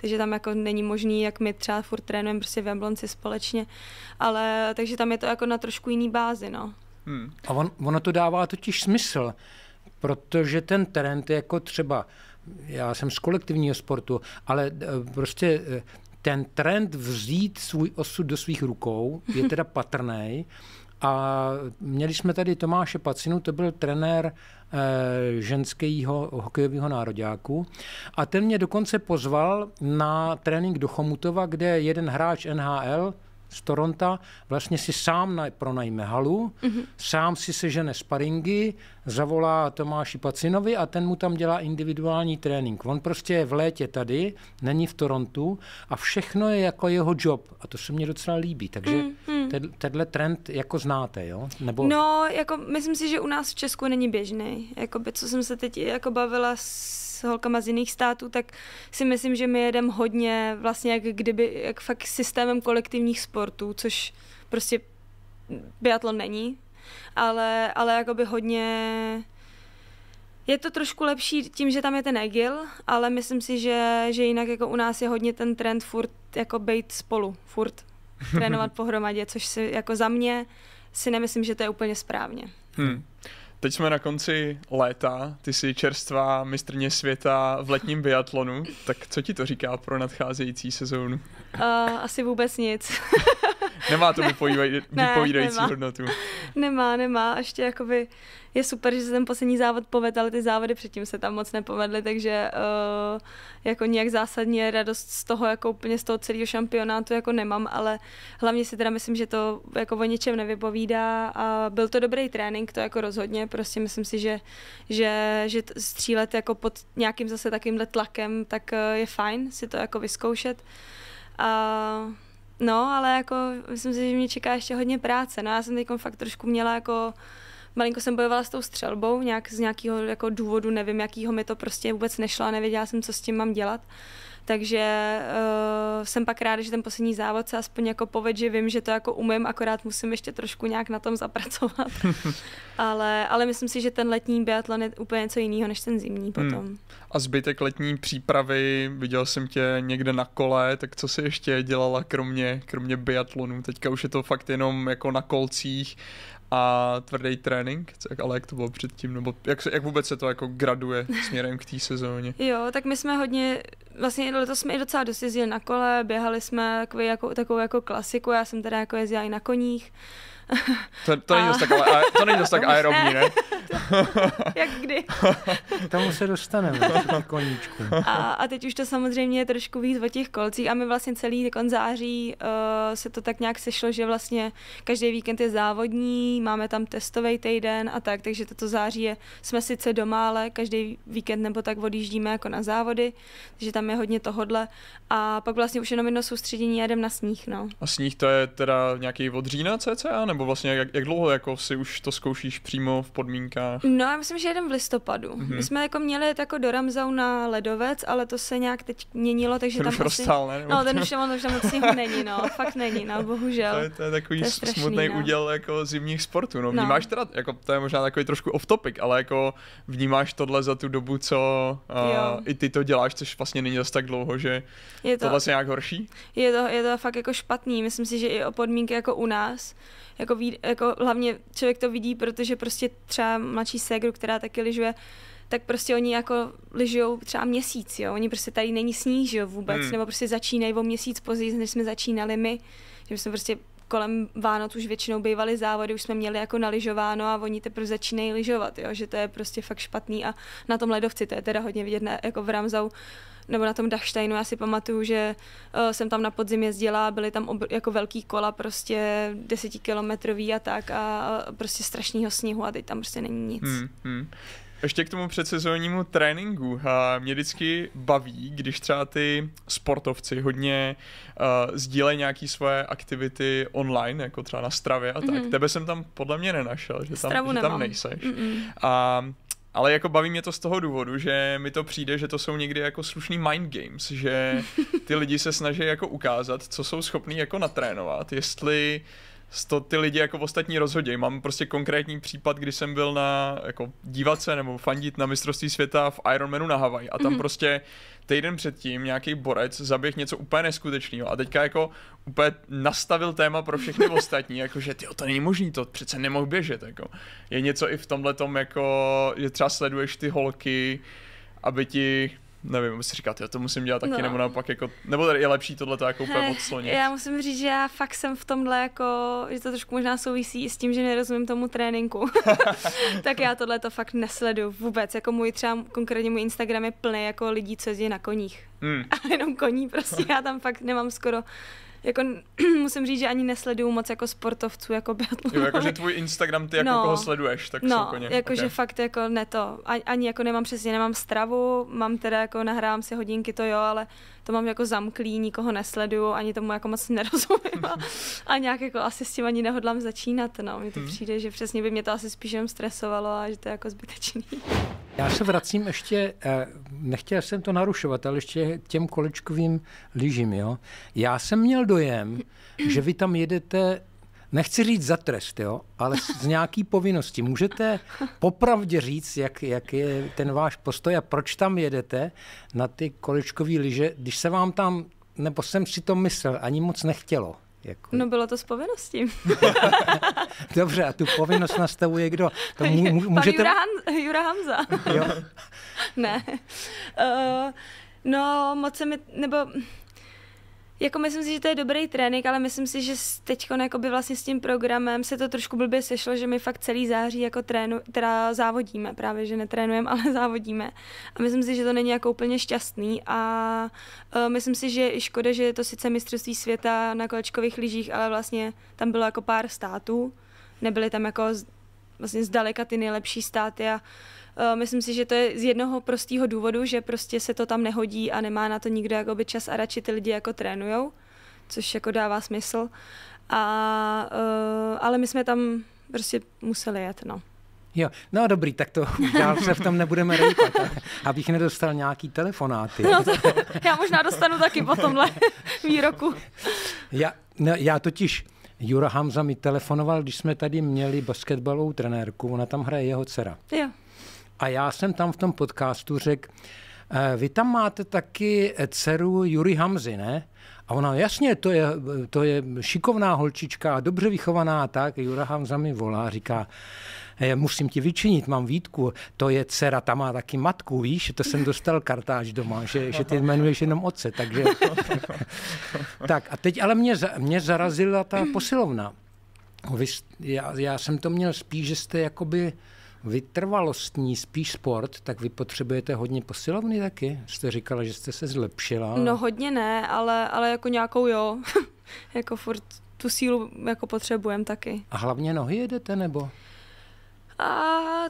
takže tam jako není možný, jak my třeba furt trénujeme prostě v Jablonci společně, ale takže tam je to jako na trošku jiný bázi, no. Hmm. A on, ono to dává totiž smysl, protože ten trend je jako třeba, já jsem z kolektivního sportu, ale eh, prostě eh, ten trend vzít svůj osud do svých rukou je [laughs] teda patrný. A měli jsme tady Tomáše Pacinu, to byl trenér eh, ženského hokejového nároďáku. A ten mě dokonce pozval na trénink do Chomutova, kde jeden hráč NHL z Toronta, vlastně si sám pronajme halu, mm-hmm. sám si sežene sparingy, zavolá Tomáši Pacinovi a ten mu tam dělá individuální trénink. On prostě je v létě tady, není v Torontu a všechno je jako jeho job a to se mně docela líbí, takže mm, mm. Ten, tenhle trend jako znáte, jo? Nebo... No, jako myslím si, že u nás v Česku není běžný. Jakoby, co jsem se teď jako bavila s holkama z jiných států, tak si myslím, že my jedeme hodně vlastně jak kdyby, jak fakt systémem kolektivních sportů, což prostě biatlon není, ale, ale jakoby hodně... Je to trošku lepší tím, že tam je ten egil, ale myslím si, že, že jinak jako u nás je hodně ten trend furt jako být spolu, furt trénovat [laughs] pohromadě, což si jako za mě si nemyslím, že to je úplně správně. Hmm. Teď jsme na konci léta, ty jsi čerstvá mistrně světa v letním biatlonu, tak co ti to říká pro nadcházející sezónu? Uh, asi vůbec nic. [laughs] Nemá to vypovídající ne, nemá. hodnotu. Nemá, nemá. A ještě jakoby je super, že se ten poslední závod povedl, ale ty závody předtím se tam moc nepovedly, takže uh, jako nějak zásadně radost z toho, jako úplně z toho celého šampionátu jako nemám, ale hlavně si teda myslím, že to jako o ničem nevypovídá a byl to dobrý trénink, to jako rozhodně, prostě myslím si, že, že, že střílet jako pod nějakým zase takovýmhle tlakem, tak eh, je fajn si to jako vyzkoušet. A uh, No, ale jako myslím si, že mě čeká ještě hodně práce. No, já jsem teď fakt trošku měla jako malinko jsem bojovala s tou střelbou, nějak z nějakého jako důvodu, nevím jakýho mi to prostě vůbec nešlo a nevěděla jsem, co s tím mám dělat. Takže uh, jsem pak ráda, že ten poslední závod se aspoň jako poved, že vím, že to jako umím, akorát musím ještě trošku nějak na tom zapracovat. [laughs] ale, ale myslím si, že ten letní biatlon je úplně něco jiného než ten zimní hmm. potom. Hmm. A zbytek letní přípravy, viděl jsem tě někde na kole, tak co si ještě dělala kromě, kromě biatlonu? Teďka už je to fakt jenom jako na kolcích a tvrdý trénink, tak, ale jak to bylo předtím, nebo jak, se, jak vůbec se to jako graduje směrem k té sezóně? [laughs] jo, tak my jsme hodně, vlastně letos jsme i docela dost jezdili na kole, běhali jsme takový, jako, takovou jako klasiku, já jsem teda jako jezdila i na koních, to, to, není, dost tak, to není dost tak aerobní, ne? [laughs] Jak kdy. [laughs] Tomu se dostaneme, koníčku. A, a teď už to samozřejmě je trošku víc o těch kolcích a my vlastně celý kon září uh, se to tak nějak sešlo, že vlastně každý víkend je závodní, máme tam testový týden a tak, takže toto září je, jsme sice doma, ale každý víkend nebo tak odjíždíme jako na závody, takže tam je hodně tohodle a pak vlastně už jenom jedno soustředění jedem na sníh, no. A sníh to je teda nějaký od října cca, nebo nebo vlastně jak, jak dlouho jako si už to zkoušíš přímo v podmínkách? No já myslím, že jeden v listopadu. Mm-hmm. My jsme jako měli jako do Ramzau na ledovec, ale to se nějak teď měnilo, takže ten tam už asi... ne? No ten už tam, už moc není, no, [laughs] fakt není, no, bohužel. To je, to je takový to je strašný, smutný no. úděl jako zimních sportů, no. no. Vnímáš no. teda, jako to je možná takový trošku off topic, ale jako vnímáš tohle za tu dobu, co uh, i ty to děláš, což vlastně není zase tak dlouho, že je to, to vlastně nějak horší? Je to, je to fakt jako špatný, myslím si, že i o podmínky jako u nás, jako, ví, jako hlavně člověk to vidí, protože prostě třeba mladší ségru, která taky lyžuje, tak prostě oni jako lyžujou třeba měsíc, jo. Oni prostě tady není sníh, jo, vůbec, hmm. nebo prostě začínají o měsíc později, než jsme začínali my, že jsme prostě kolem Vánoc už většinou bývaly závody, už jsme měli jako naližováno a oni teprve začínají lyžovat, jo, že to je prostě fakt špatný a na tom ledovci to je teda hodně vidět na, jako v Ramzau, nebo na tom Dachsteinu, já si pamatuju, že uh, jsem tam na podzim jezdila, byly tam obr- jako velký kola, prostě desetikilometrový a tak a, prostě strašného sněhu a teď tam prostě není nic. Hmm, hmm. Ještě k tomu předsezónnímu tréninku. A mě vždycky baví, když třeba ty sportovci hodně uh, sdílejí nějaké svoje aktivity online, jako třeba na stravě a tak. Mm-hmm. Tebe jsem tam podle mě nenašel, že tam, že tam nejseš. Mm-mm. A ale jako baví mě to z toho důvodu, že mi to přijde, že to jsou někdy jako slušný mind games, že ty lidi se snaží jako ukázat, co jsou schopní jako natrénovat, jestli to ty lidi jako ostatní rozhodě. Mám prostě konkrétní případ, kdy jsem byl na jako dívat se nebo fandit na mistrovství světa v Ironmanu na Havaj a tam mm-hmm. prostě týden předtím nějaký borec zaběh něco úplně neskutečného a teďka jako úplně nastavil téma pro všechny [laughs] ostatní, jakože ty to není možný, to přece nemohl běžet, jako. Je něco i v tomhle tom, jako, že třeba sleduješ ty holky, aby ti nevím, musím říkat, já to musím dělat taky, no. nebo naopak jako, nebo je lepší tohle jako úplně odslonit. Já musím říct, že já fakt jsem v tomhle jako, že to trošku možná souvisí s tím, že nerozumím tomu tréninku. [laughs] [laughs] tak já tohle to fakt nesledu vůbec, jako můj třeba konkrétně můj Instagram je plný jako lidí, co jezdí na koních. Mm. [laughs] A jenom koní, prostě já tam fakt nemám skoro jako [clears throat] musím říct, že ani nesleduju moc jako sportovců, jako biatlon. Jo, jakože tvůj Instagram, ty jako no, koho sleduješ, tak no, jsou koně. jakože okay. fakt jako ne to, ani, ani jako nemám přesně, nemám stravu, mám teda jako nahrávám si hodinky, to jo, ale to mám jako zamklý, nikoho nesleduju, ani tomu jako moc [laughs] nerozumím a, a nějak jako asi s tím ani nehodlám začínat, no. Mně to hmm. přijde, že přesně by mě to asi spíš jenom stresovalo a že to je jako zbytečný. Já se vracím ještě, eh, nechtěl jsem to narušovat, ale ještě těm kolečkovým lyžím, jo. Já jsem měl dojem, že vy tam jedete nechci říct za trest, jo, ale z nějaký povinnosti. Můžete popravdě říct, jak, jak je ten váš postoj a proč tam jedete na ty kolečkové lyže, když se vám tam, nebo jsem si to myslel, ani moc nechtělo. Jako... No bylo to s povinností. [laughs] Dobře, a tu povinnost nastavuje kdo? To mů, mů, můžete... Pan Jura, Han- Jura Hamza. jo. [laughs] ne. Uh, no moc se mi, nebo jako myslím si, že to je dobrý trénink, ale myslím si, že teď vlastně s tím programem se to trošku blbě sešlo, že my fakt celý září jako trénu, teda závodíme, právě že netrénujeme, [laughs] ale závodíme. A myslím si, že to není jako úplně šťastný a uh, myslím si, že je i škoda, že je to sice mistrovství světa na kolečkových lyžích, ale vlastně tam bylo jako pár států, nebyly tam jako vlastně zdaleka ty nejlepší státy a e, myslím si, že to je z jednoho prostého důvodu, že prostě se to tam nehodí a nemá na to nikdo jakoby čas a radši ty lidi jako trénujou, což jako dává smysl. A, e, ale my jsme tam prostě museli jet, no. Jo, no dobrý, tak to dál se v tom nebudeme rejpat, abych nedostal nějaký telefonáty. No to, já možná dostanu taky po tomhle výroku. Já, no, já totiž Jura Hamza mi telefonoval, když jsme tady měli basketbalovou trenérku, ona tam hraje jeho dcera. Jo. A já jsem tam v tom podcastu řekl, eh, vy tam máte taky dceru Jury Hamzy, ne? A ona, jasně, to je, to je šikovná holčička, dobře vychovaná, tak Jura Hamza mi volá, říká, musím ti vyčinit, mám Vítku, to je dcera, ta má taky matku, víš, to jsem dostal kartáž doma, že, že ty jmenuješ jenom otce, takže... [laughs] tak a teď ale mě, mě zarazila ta posilovna. Vy, já, já jsem to měl spíš, že jste jakoby vytrvalostní, spíš sport, tak vy potřebujete hodně posilovny taky? Jste říkala, že jste se zlepšila. Ale... No hodně ne, ale, ale jako nějakou jo. [laughs] jako furt tu sílu jako potřebujeme taky. A hlavně nohy jedete nebo? A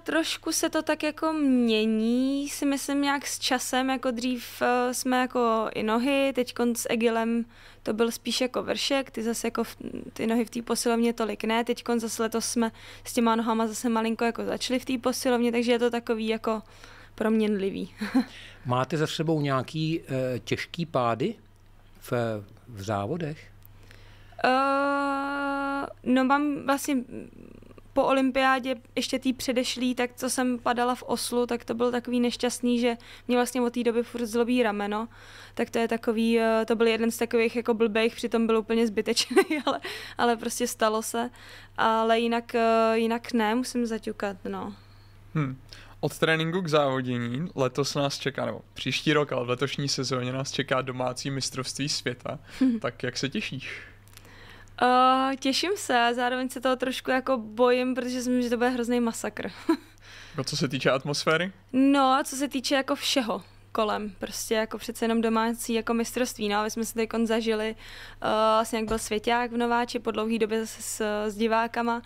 trošku se to tak jako mění, si myslím nějak s časem, jako dřív eh, jsme jako i nohy, teď s Egilem to byl spíš jako vršek, ty zase jako v, ty nohy v té posilovně tolik ne, teď zase letos jsme s těma nohama zase malinko jako začali v té posilovně, takže je to takový jako proměnlivý. [laughs] Máte za sebou nějaký e, těžký pády v, v závodech? Uh, no mám vlastně po olympiádě, ještě tý předešlý, tak co jsem padala v Oslu, tak to byl takový nešťastný, že mě vlastně od té doby furt zlobí rameno, tak to je takový, eh, to byl jeden z takových jako blbejch, přitom byl úplně zbytečný, [laughs] ale, ale prostě stalo se, ale jinak, eh, jinak ne, musím zaťukat, no. Hmm. Od tréninku k závodění letos nás čeká, nebo příští rok, ale v letošní sezóně nás čeká domácí mistrovství světa. [laughs] tak jak se těšíš? Uh, těším se, zároveň se toho trošku jako bojím, protože si myslím, že to bude hrozný masakr. [laughs] a co se týče atmosféry? No, co se týče jako všeho kolem, prostě jako přece jenom domácí jako mistrovství, no, my jsme se teď zažili uh, vlastně jak byl Svěťák v Nováči po dlouhý době zase s, s divákama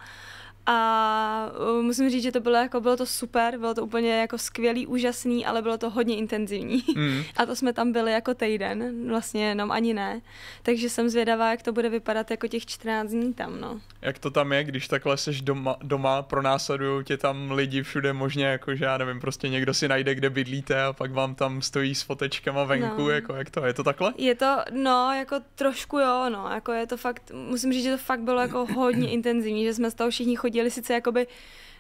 a uh, musím říct, že to bylo jako, bylo to super, bylo to úplně jako skvělý, úžasný, ale bylo to hodně intenzivní. Mm. [laughs] A to jsme tam byli jako týden, vlastně jenom ani ne. Takže jsem zvědavá, jak to bude vypadat jako těch 14 dní tam, no. Jak to tam je, když takhle seš doma, doma pronásledují tě tam lidi všude možně, jako že já nevím, prostě někdo si najde, kde bydlíte a pak vám tam stojí s fotečkama venku, no. jako jak to, je to takhle? Je to, no, jako trošku jo, no, jako je to fakt, musím říct, že to fakt bylo jako hodně [clears throat] intenzivní, že jsme z toho všichni chodili chodili sice jakoby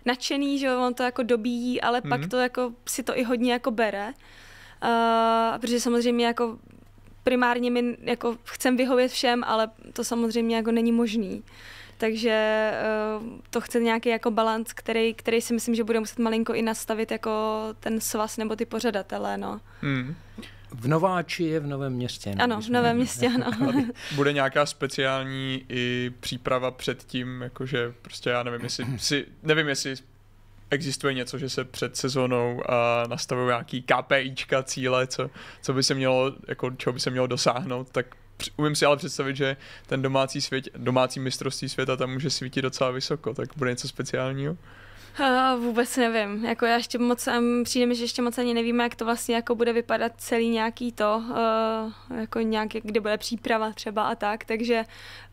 nadšený, že on to jako dobíjí, ale hmm. pak to jako si to i hodně jako bere. Uh, protože samozřejmě jako primárně mi jako chcem vyhovět všem, ale to samozřejmě jako není možný. Takže uh, to chce nějaký jako balans, který, který si myslím, že bude muset malinko i nastavit jako ten svaz nebo ty pořadatelé, no. Hmm. V Nováči je v Novém městě. Ano, v Novém městě, [laughs] ano. Bude nějaká speciální i příprava před tím, jakože prostě já nevím, jestli, [clears throat] si, nevím, jestli existuje něco, že se před sezónou a nastavují nějaký KPIčka, cíle, co, co by se mělo, jako čeho by se mělo dosáhnout, tak umím si ale představit, že ten domácí, svět, domácí mistrovství světa tam může svítit docela vysoko, tak bude něco speciálního? Uh, vůbec nevím. Jako já ještě moc, um, přijde mi, že ještě moc ani nevíme, jak to vlastně jako bude vypadat celý nějaký to, uh, jako nějak, kde bude příprava třeba a tak, takže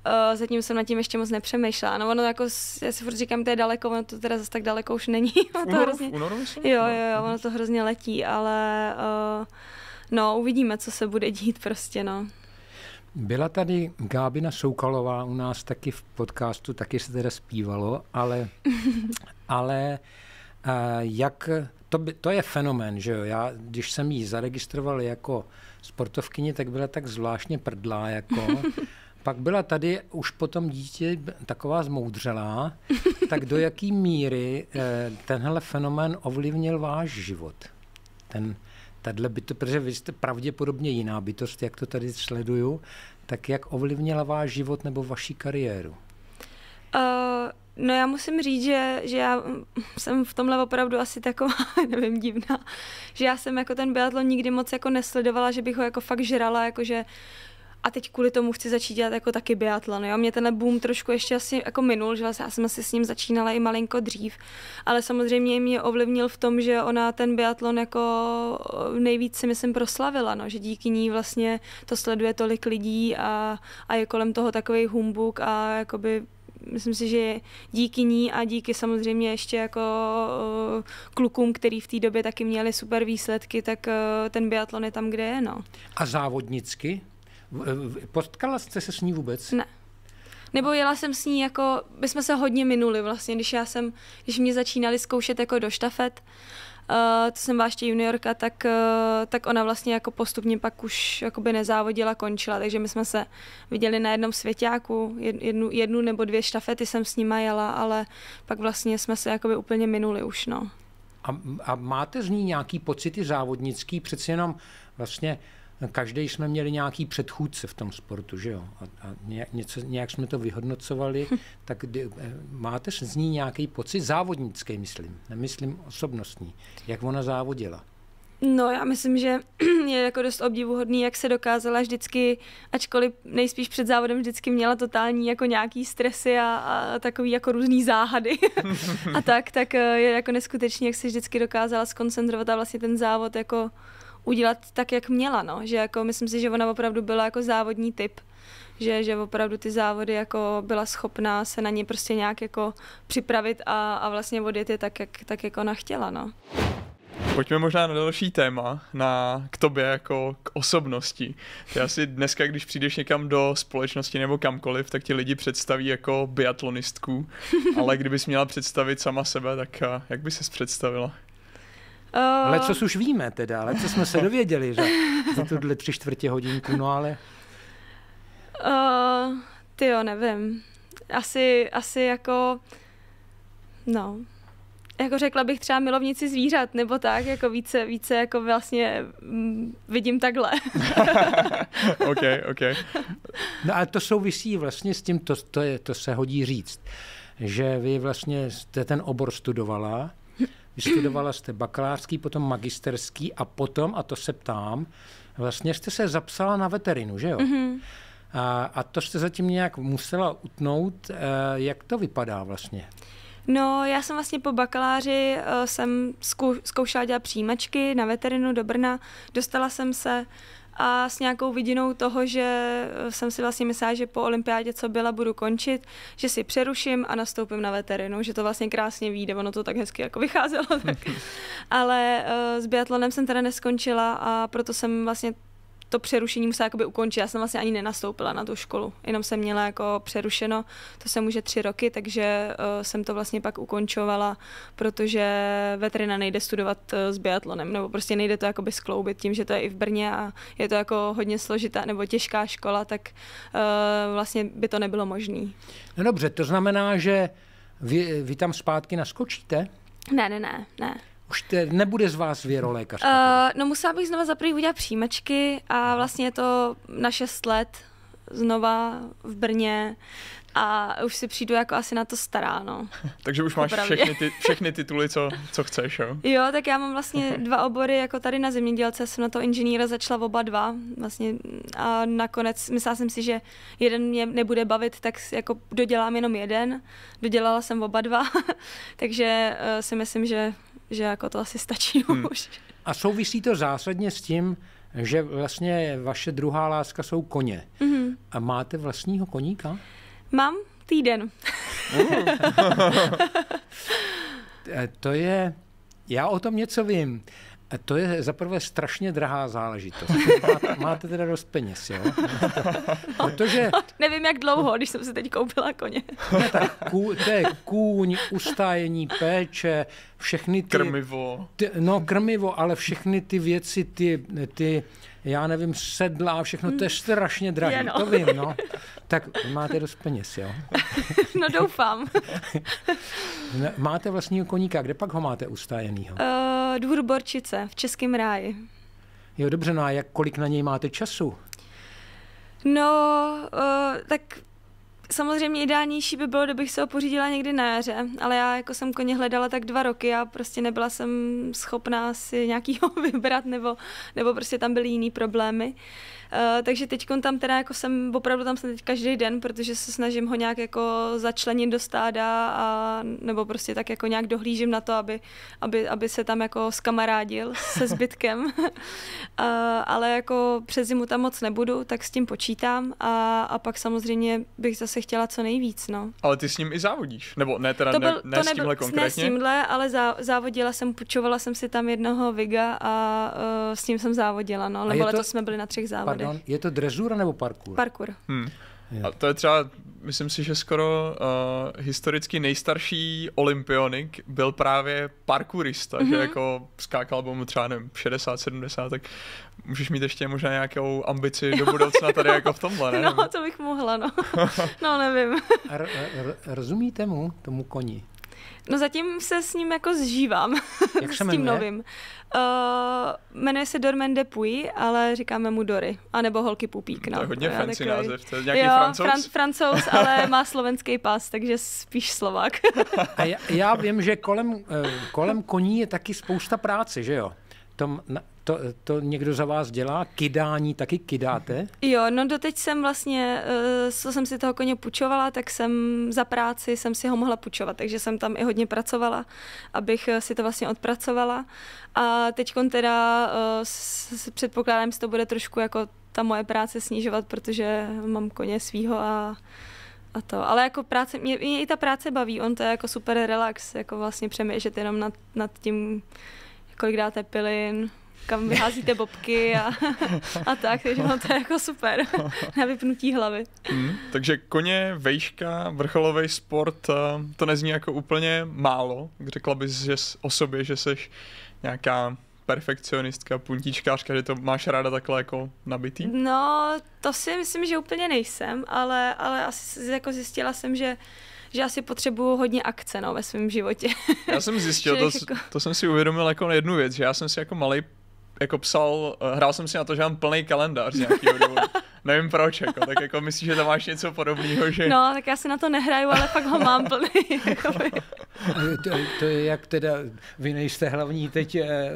uh, zatím jsem nad tím ještě moc nepřemýšlela. No ono jako, já si furt říkám, to je daleko, ono to teda zase tak daleko už není. [laughs] Ono to hrozně, Jo, no. jo, jo, ono to hrozně letí, ale uh, no uvidíme, co se bude dít prostě, no. Byla tady Gábina Soukalová u nás taky v podcastu, taky se teda zpívalo, ale, [laughs] ale eh, jak, to, by, to je fenomén, že jo, já, když jsem ji zaregistroval jako sportovkyni, tak byla tak zvláštně prdlá, jako, [laughs] pak byla tady už potom dítě taková zmoudřelá, tak do jaký míry eh, tenhle fenomén ovlivnil váš život? Ten, tato bytost, protože vy jste pravděpodobně jiná bytost, jak to tady sleduju, tak jak ovlivnila váš život nebo vaši kariéru? Uh, no já musím říct, že, že já mm, jsem v tomhle opravdu asi taková, [laughs] nevím, divná, že já jsem jako ten biatlon nikdy moc jako nesledovala, že bych ho jako fakt žrala, jakože uh, a teď kvůli tomu chci začít dělat jako taky biatlon. Jo? Mě tenhle boom trošku ještě asi jako minul, že vlastně já jsem asi s ním začínala i malinko dřív, ale samozřejmě mě ovlivnil v tom, že ona ten biatlon jako nejvíc si myslím proslavila, no? že díky ní vlastně to sleduje tolik lidí a, a je kolem toho takový humbuk a jakoby myslím si, že díky ní a díky samozřejmě ještě jako eh, klukům, který v té době taky měli super výsledky, tak eh, ten biatlon je tam, kde je. No. A závodnicky? Potkala jste se s ní vůbec? Ne. Nebo jela jsem s ní jako, my jsme se hodně minuli vlastně, když já jsem, když mě začínali zkoušet jako do štafet, uh, eh, to jsem byla ještě juniorka, tak, uh, tak ona vlastně jako postupně pak už jakoby nezávodila, končila, takže my jsme se viděli na jednom svěťáku, jednu, jednu nebo dvě štafety jsem s nima jela, ale pak vlastně jsme se jakoby úplně minuli už, no. A, a máte z ní nějaký pocity závodnický? Přeci jenom vlastně každý jsme měli nějaký předchůdce v tom sportu, že jo? A, a něco, nějak jsme to vyhodnocovali, hm. tak kdy, eh, máte z ní nějaký pocit závodnický, myslím, nemyslím osobnostní, jak ona závodila. No, já myslím, že [clears throat] je jako dost obdivuhodný, jak se dokázala vždycky, ačkoliv nejspíš před závodem vždycky měla totální jako nějaký stresy a, a takový jako různý záhady [laughs] a tak, tak eh, je jako neskutečný, jak se vždycky dokázala skoncentrovat a vlastně ten závod jako udělat tak, jak měla, no. Že jako myslím si, že ona opravdu byla jako závodní typ, že, že opravdu ty závody jako byla schopná se na ně prostě nějak jako připravit a, a vlastně odjet je tak, jak, tak, jak ona chtěla, no. Pojďme možná na další téma, na, k tobě jako k osobnosti. Ty asi dneska, když přijdeš někam do společnosti nebo kamkoliv, tak ti lidi představí jako biatlonistku, [laughs] ale kdybys měla představit sama sebe, tak eh, jak by ses představila? Uh... Eh, ale co už víme teda, ale co jsme se [laughs] dověděli že? za tuhle tři čtvrtě hodinku, no ale... Uh, ty jo, nevím. Asi, asi jako, no, jako řekla bych třeba milovnici zvířat, nebo tak, jako více, více jako vlastně m, mm, vidím takhle. [laughs] ok, ok. No a to souvisí vlastně s tím, to, to, je, to se hodí říct, že vy vlastně jste ten obor studovala, Vystudovala jste bakalářský, potom magisterský a potom, a to se ptám, vlastně jste se zapsala na veterinu, že jo? Mm-hmm. A, a to jste zatím nějak musela utnout. Eh, jak to vypadá vlastně? No, já jsem vlastně po bakaláři eh, jsem zkou- zkoušela dělat přijímačky na veterinu do Brna. Dostala jsem se a s nějakou vidinou toho, že eh, jsem si vlastně myslela, že po olympiádě, co byla, budu končit, že si přeruším a nastoupím na veterinu, že to vlastně krásně vyjde, ono to tak hezky jako vycházelo. Tak. [laughs] Ale uh, s biatlonem jsem teda neskončila a proto jsem vlastně to přerušení musela jakoby ukončit. Já jsem vlastně ani nenastoupila na tu školu, jenom jsem měla jako přerušeno, to jsem může tři roky, takže uh, jsem to vlastně pak ukončovala, protože veterina nejde studovat uh, s biatlonem, nebo prostě nejde to jakoby skloubit tím, že to je i v Brně a je to jako hodně složitá nebo těžká škola, tak uh, vlastně by to nebylo možné. No dobře, to znamená, že vy, vy tam zpátky naskočíte? Ne, ne, ne, ne už te, nebude z vás věrolékař? Uh, no musela bych znova zaprvé udělat příjmečky a vlastně je to na 6 let znova v Brně a už si přijdu jako asi na to stará, no. [laughs] Takže už máš všechny, ty, [laughs] všechny tituly, co, co chceš, jo? Jo, tak já mám vlastně [laughs] dva obory, jako tady na zemědělce jsem na to inženýra začala oba dva, vlastně a nakonec myslela jsem si, že jeden mě nebude bavit, tak jako dodělám jenom jeden, dodělala jsem oba dva, takže uh, si myslím, že že jako to asi stačí [laughs] hmm. už. A souvisí to zásadně s tím, že vlastně vaše druhá láska jsou koně. Mm-hmm. A máte vlastního koníka? Mám týden. Hmm. [laughs] Eh, to je... Já o tom něco vím. To je zaprvé strašně drahá záležitost. Máte, [laughs] máte teda dost peněz, jo? [laughs] Protože... Nevím, jak dlouho, když jsem si teď koupila koně. Ne, no tak ků, to je kůň, ustájení, péče, všechny ty... Krmivo. Ty, no, krmivo, ale všechny ty věci, ty, ty já nevím, sedla a všechno, to je hmm. strašně drahé, no. to vím, no. Tak máte dost peněz, jo? [laughs] No doufám. [laughs] máte vlastního koníka, kde pak ho máte ustajenýho? Uh, eh, dvůr Borčice v Českém ráji. Jo, dobře, no a jak, kolik na něj máte času? No, uh, tak Samozřejmě ideálnější by bylo, kdybych se ho pořídila někdy na jaře, ale já jako jsem koně hledala tak dva roky a prostě nebyla jsem schopná si nějakýho [laughs] vybrat nebo, nebo prostě tam byly jiný problémy. Eh, takže teď tam teda jako jsem, opravdu tam jsem teď každý den, protože se snažím ho nějak jako začlenit do stáda a, nebo prostě tak jako nějak dohlížím na to, aby, aby, aby se tam jako skamarádil se [laughs] zbytkem. a, eh, ale jako přes zimu tam moc nebudu, tak s tím počítám a, a pak samozřejmě bych zase chtěla co nejvíc, no. Ale ty s ním i závodíš, nebo ne teda to byl, ne, ne to s tímhle nebyl, konkrétně? Ne s tímhle, ale zá, závodila jsem, půjčovala jsem si tam jednoho Viga a uh, s ním jsem závodila, no, lebo to... letos jsme byli na třech závodech. Pardon, Je to drezura nebo parkour? Parkour. Hmm. A to je třeba, myslím si, že skoro uh, historicky nejstarší olympionik byl právě parkourista, mm-hmm. že mhm. jako skákal byl mu třeba nevím, 60, 70, tak můžeš mít ještě možná nějakou ambici do budoucna tady no, jako v tomhle, ne? [laughs] No, to bych mohla, no. [laughs] no, nevím. r- r- rozumíte mu, tomu koni? No zatím se s ním jako zžívám, Jak [laughs] se s tím novým. novým. Uh, jmenuje se Dormen de Puy, ale říkáme mu Dory, a nebo Holky Pupík. No. To je no. hodně je fancy takový... název, to je nějaký jo, francouz? Fran- francouz, ale [laughs] má slovenský pas, takže spíš Slovák. A já, já vím, že kolem, eh, kolem koní je taky spousta práce, že jo? Tom, na, to, to někdo za vás dělá? Kydání taky kydáte? Jo, no doteď jsem vlastně, eh, co jsem si toho koně pučovala, tak jsem za práci jsem si ho mohla pučovat, takže jsem tam i hodně pracovala, abych eh, si to vlastně odpracovala. A teď teda eh, předpokládám, že to bude trošku jako ta moje práce snižovat, protože mám koně svýho a a to. Ale jako práce, mě, mě i ta práce baví, on to je jako super relax, jako vlastně přemýšlet jenom nad, nad tím, kolik dáte pilin, kam vyházíte bobky a, a tak, takže no, to je jako super na vypnutí hlavy. Hmm, takže koně, vejška, vrcholový sport, eh, to nezní jako úplně málo. Řekla bys že o sobě, že jsi nějaká perfekcionistka, puntičkářka, že to máš ráda takhle jako nabitý? No, to si myslím, že úplně nejsem, ale, ale asi jako zjistila jsem, že že asi potřebuju hodně akce no, ve svém životě. Já jsem zjistil, [laughs] to, jako- to jsem si uvědomil jako jednu věc, že já jsem si jako malý jako psal, eh, hrál jsem si na to, že mám plný kalendář z nějakého [laughs] důvodu. Nevím proč, jako, tak jako myslíš, že tam máš něco podobného, že... No, tak já si na to nehraju, ale fakt ho mám plný. [laughs] [laughs] To, to je jak teda, vy nejste hlavní teď eh,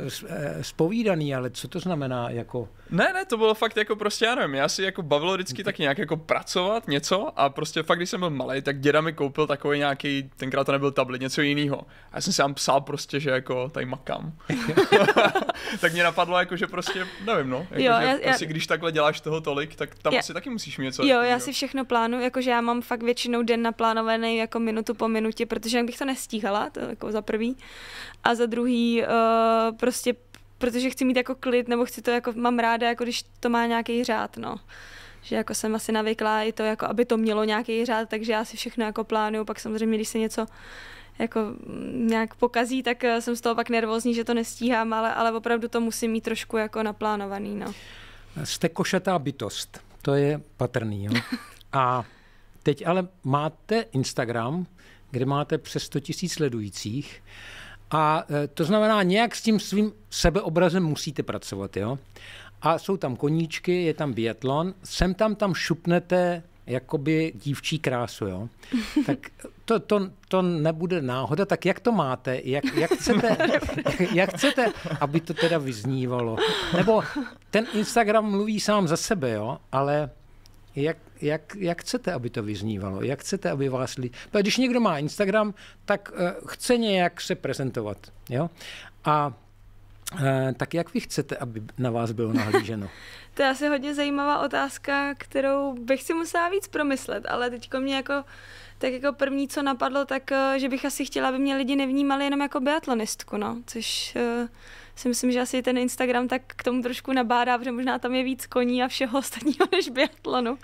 spovídaný, eh, ale co to znamená jako? Ne, ne, to bylo fakt jako prostě, já nevím, já si jako bavilo vždycky tak nějak jako pracovat něco a prostě fakt, když jsem byl malý, tak děda mi koupil takový nějaký, tenkrát to nebyl tablet, něco jiného. A já jsem tam psal prostě, že jako tady makám. [laughs] tak mě napadlo jako, že prostě, nevím no, jako, jo, že já, prostě, já... když takhle děláš toho tolik, tak tam já... asi taky musíš mít něco. Jo, jako, já si všechno plánuju, jakože já mám fakt většinou den naplánovaný jako minutu po minutě, protože jak bych to nestěl stíhala, to jako za prvý. A za druhý uh, prostě, protože chci mít jako klid, nebo chci to jako, mám ráda, jako když to má nějaký řád, no že jako jsem asi navykla i to, jako aby to mělo nějaký řád, takže já si všechno jako plánuju, pak samozřejmě, když se něco jako mm, nějak pokazí, tak eh, jsem z toho pak nervózní, že to nestíhám, ale, ale opravdu to musím mít trošku jako naplánovaný. No. Jste košatá bytost, to je patrný. Jo? [laughs] A teď ale máte Instagram, kde máte přes 100 000 sledujících. A e, to znamená, nějak s tím svým sebeobrazem musíte pracovat. Jo? A jsou tam koníčky, je tam biatlon, sem tam tam šupnete jakoby dívčí krásu, jo. [laughs] Tak to, to, to nebude náhoda, tak jak to máte? Jak, jak, chcete, jak, [laughs] jak chcete, aby to teda vyznívalo? Nebo ten Instagram mluví sám za sebe, jo, ale jak, jak, jak chcete, aby to vyznívalo, jak chcete, aby vás lidi... Když někdo má Instagram, tak uh, chce nějak se prezentovat. Jo? A eh, tak jak vy chcete, aby na vás bylo nahlíženo? [laughs] to je asi hodně zajímavá otázka, kterou bych si musela víc promyslet, ale teďko mě jako tak jako první, co napadlo, tak eh, že bych asi chtěla, aby mě lidi nevnímali jenom jako biatlonistku, no, což si myslím, že asi ten Instagram tak k tomu trošku nabádá, protože možná tam je víc koní a všeho [laughs] ostatního než biatlonu.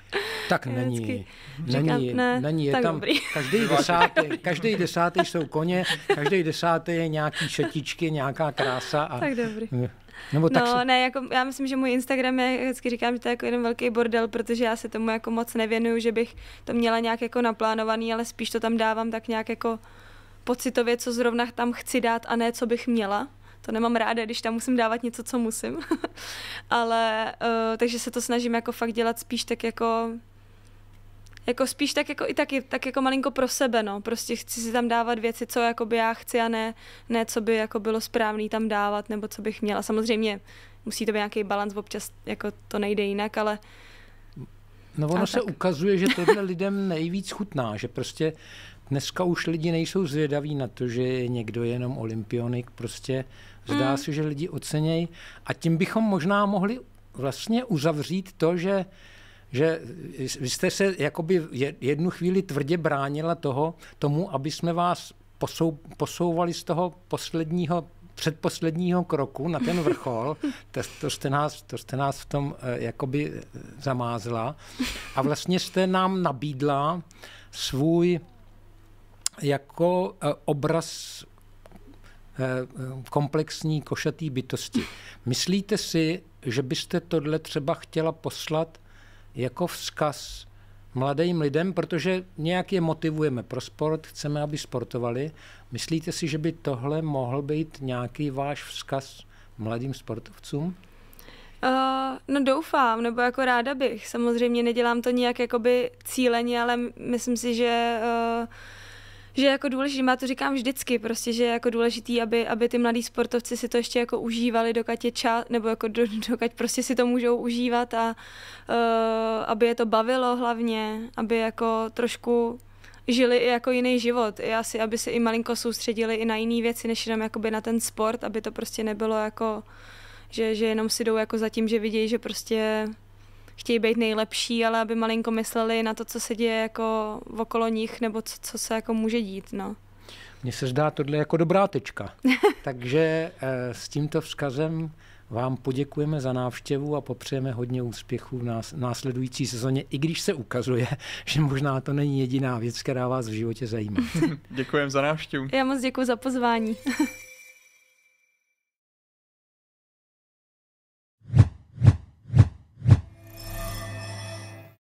Tak není. říkám, není, ne, není je tak tam dobrý. [laughs] Každý desátý, každý desátý jsou koně, každý desátý je nějaký šetičky, nějaká krása. A... Tak dobrý. Nebo tak no, se... ne, jako já myslím, že můj Instagram je, vždycky říkám, že to je jako jeden velký bordel, protože já se tomu jako moc nevěnuju, že bych to měla nějak jako naplánovaný, ale spíš to tam dávám tak nějak jako pocitově, co zrovna tam chci dát a ne, co bych měla. To nemám ráda, když tam musím dávat něco, co musím. [laughs] Ale uh, takže se to snažím jako fakt dělat spíš tak jako jako spíš tak jako i taky, tak jako malinko pro sebe, no. Prostě chci si tam dávat věci, co jako by já chci a ne, ne co by jako bylo správné tam dávat, nebo co bych měla. Samozřejmě musí to být nějaký balans, občas jako to nejde jinak, ale No ono a se tak. ukazuje, že tohle [laughs] lidem nejvíc chutná, že prostě dneska už lidi nejsou zvědaví na to, že je někdo jenom olympionik, prostě Zdá mm. se, že lidi ocenějí a tím bychom možná mohli vlastně uzavřít to, že že vy jste se jakoby jednu chvíli tvrdě bránila toho, tomu, aby jsme vás posou, posouvali z toho posledního předposledního kroku na ten vrchol, [laughs] to, to, jste, nás, to jste nás v tom eh, jakoby eh, zamázla a vlastně jste nám nabídla svůj eh, jako eh, obraz Eh, komplexní košatý bytosti. [laughs] Myslíte si, že byste tohle třeba chtěla poslat jako vzkaz mladým lidem, protože nějak je motivujeme pro sport, chceme, aby sportovali. Myslíte si, že by tohle mohl být nějaký váš vzkaz mladým sportovcům? Uh, no doufám, nebo jako ráda bych. Samozřejmě nedělám to nějak jakoby cíleně, ale myslím si, že uh, že jako důležitý, já to říkám vždycky, prostě, že je jako důležitý, aby, aby ty mladí sportovci si to ještě jako užívali, dokud je čas, nebo jako do, dokud prostě si to můžou užívat a uh, aby je to bavilo hlavně, aby jako trošku žili i jako jiný život. I asi, aby se i malinko soustředili i na jiné věci, než jenom jakoby na ten sport, aby to prostě nebylo jako, že, že jenom si jdou jako za tím, že vidějí, že prostě chtějí být nejlepší, ale aby malinko mysleli na to, co se děje jako okolo nich, nebo co, co se jako může dít, no. Mně se zdá tohle jako dobrá tečka. [laughs] Takže eh, s tímto vzkazem vám poděkujeme za návštěvu a popřejeme hodně úspěchů v následující sezóně, i když se ukazuje, [laughs] že možná to není jediná věc, která vás v životě zajímá. [laughs] Děkujeme za návštěvu. Já moc děkuji za pozvání.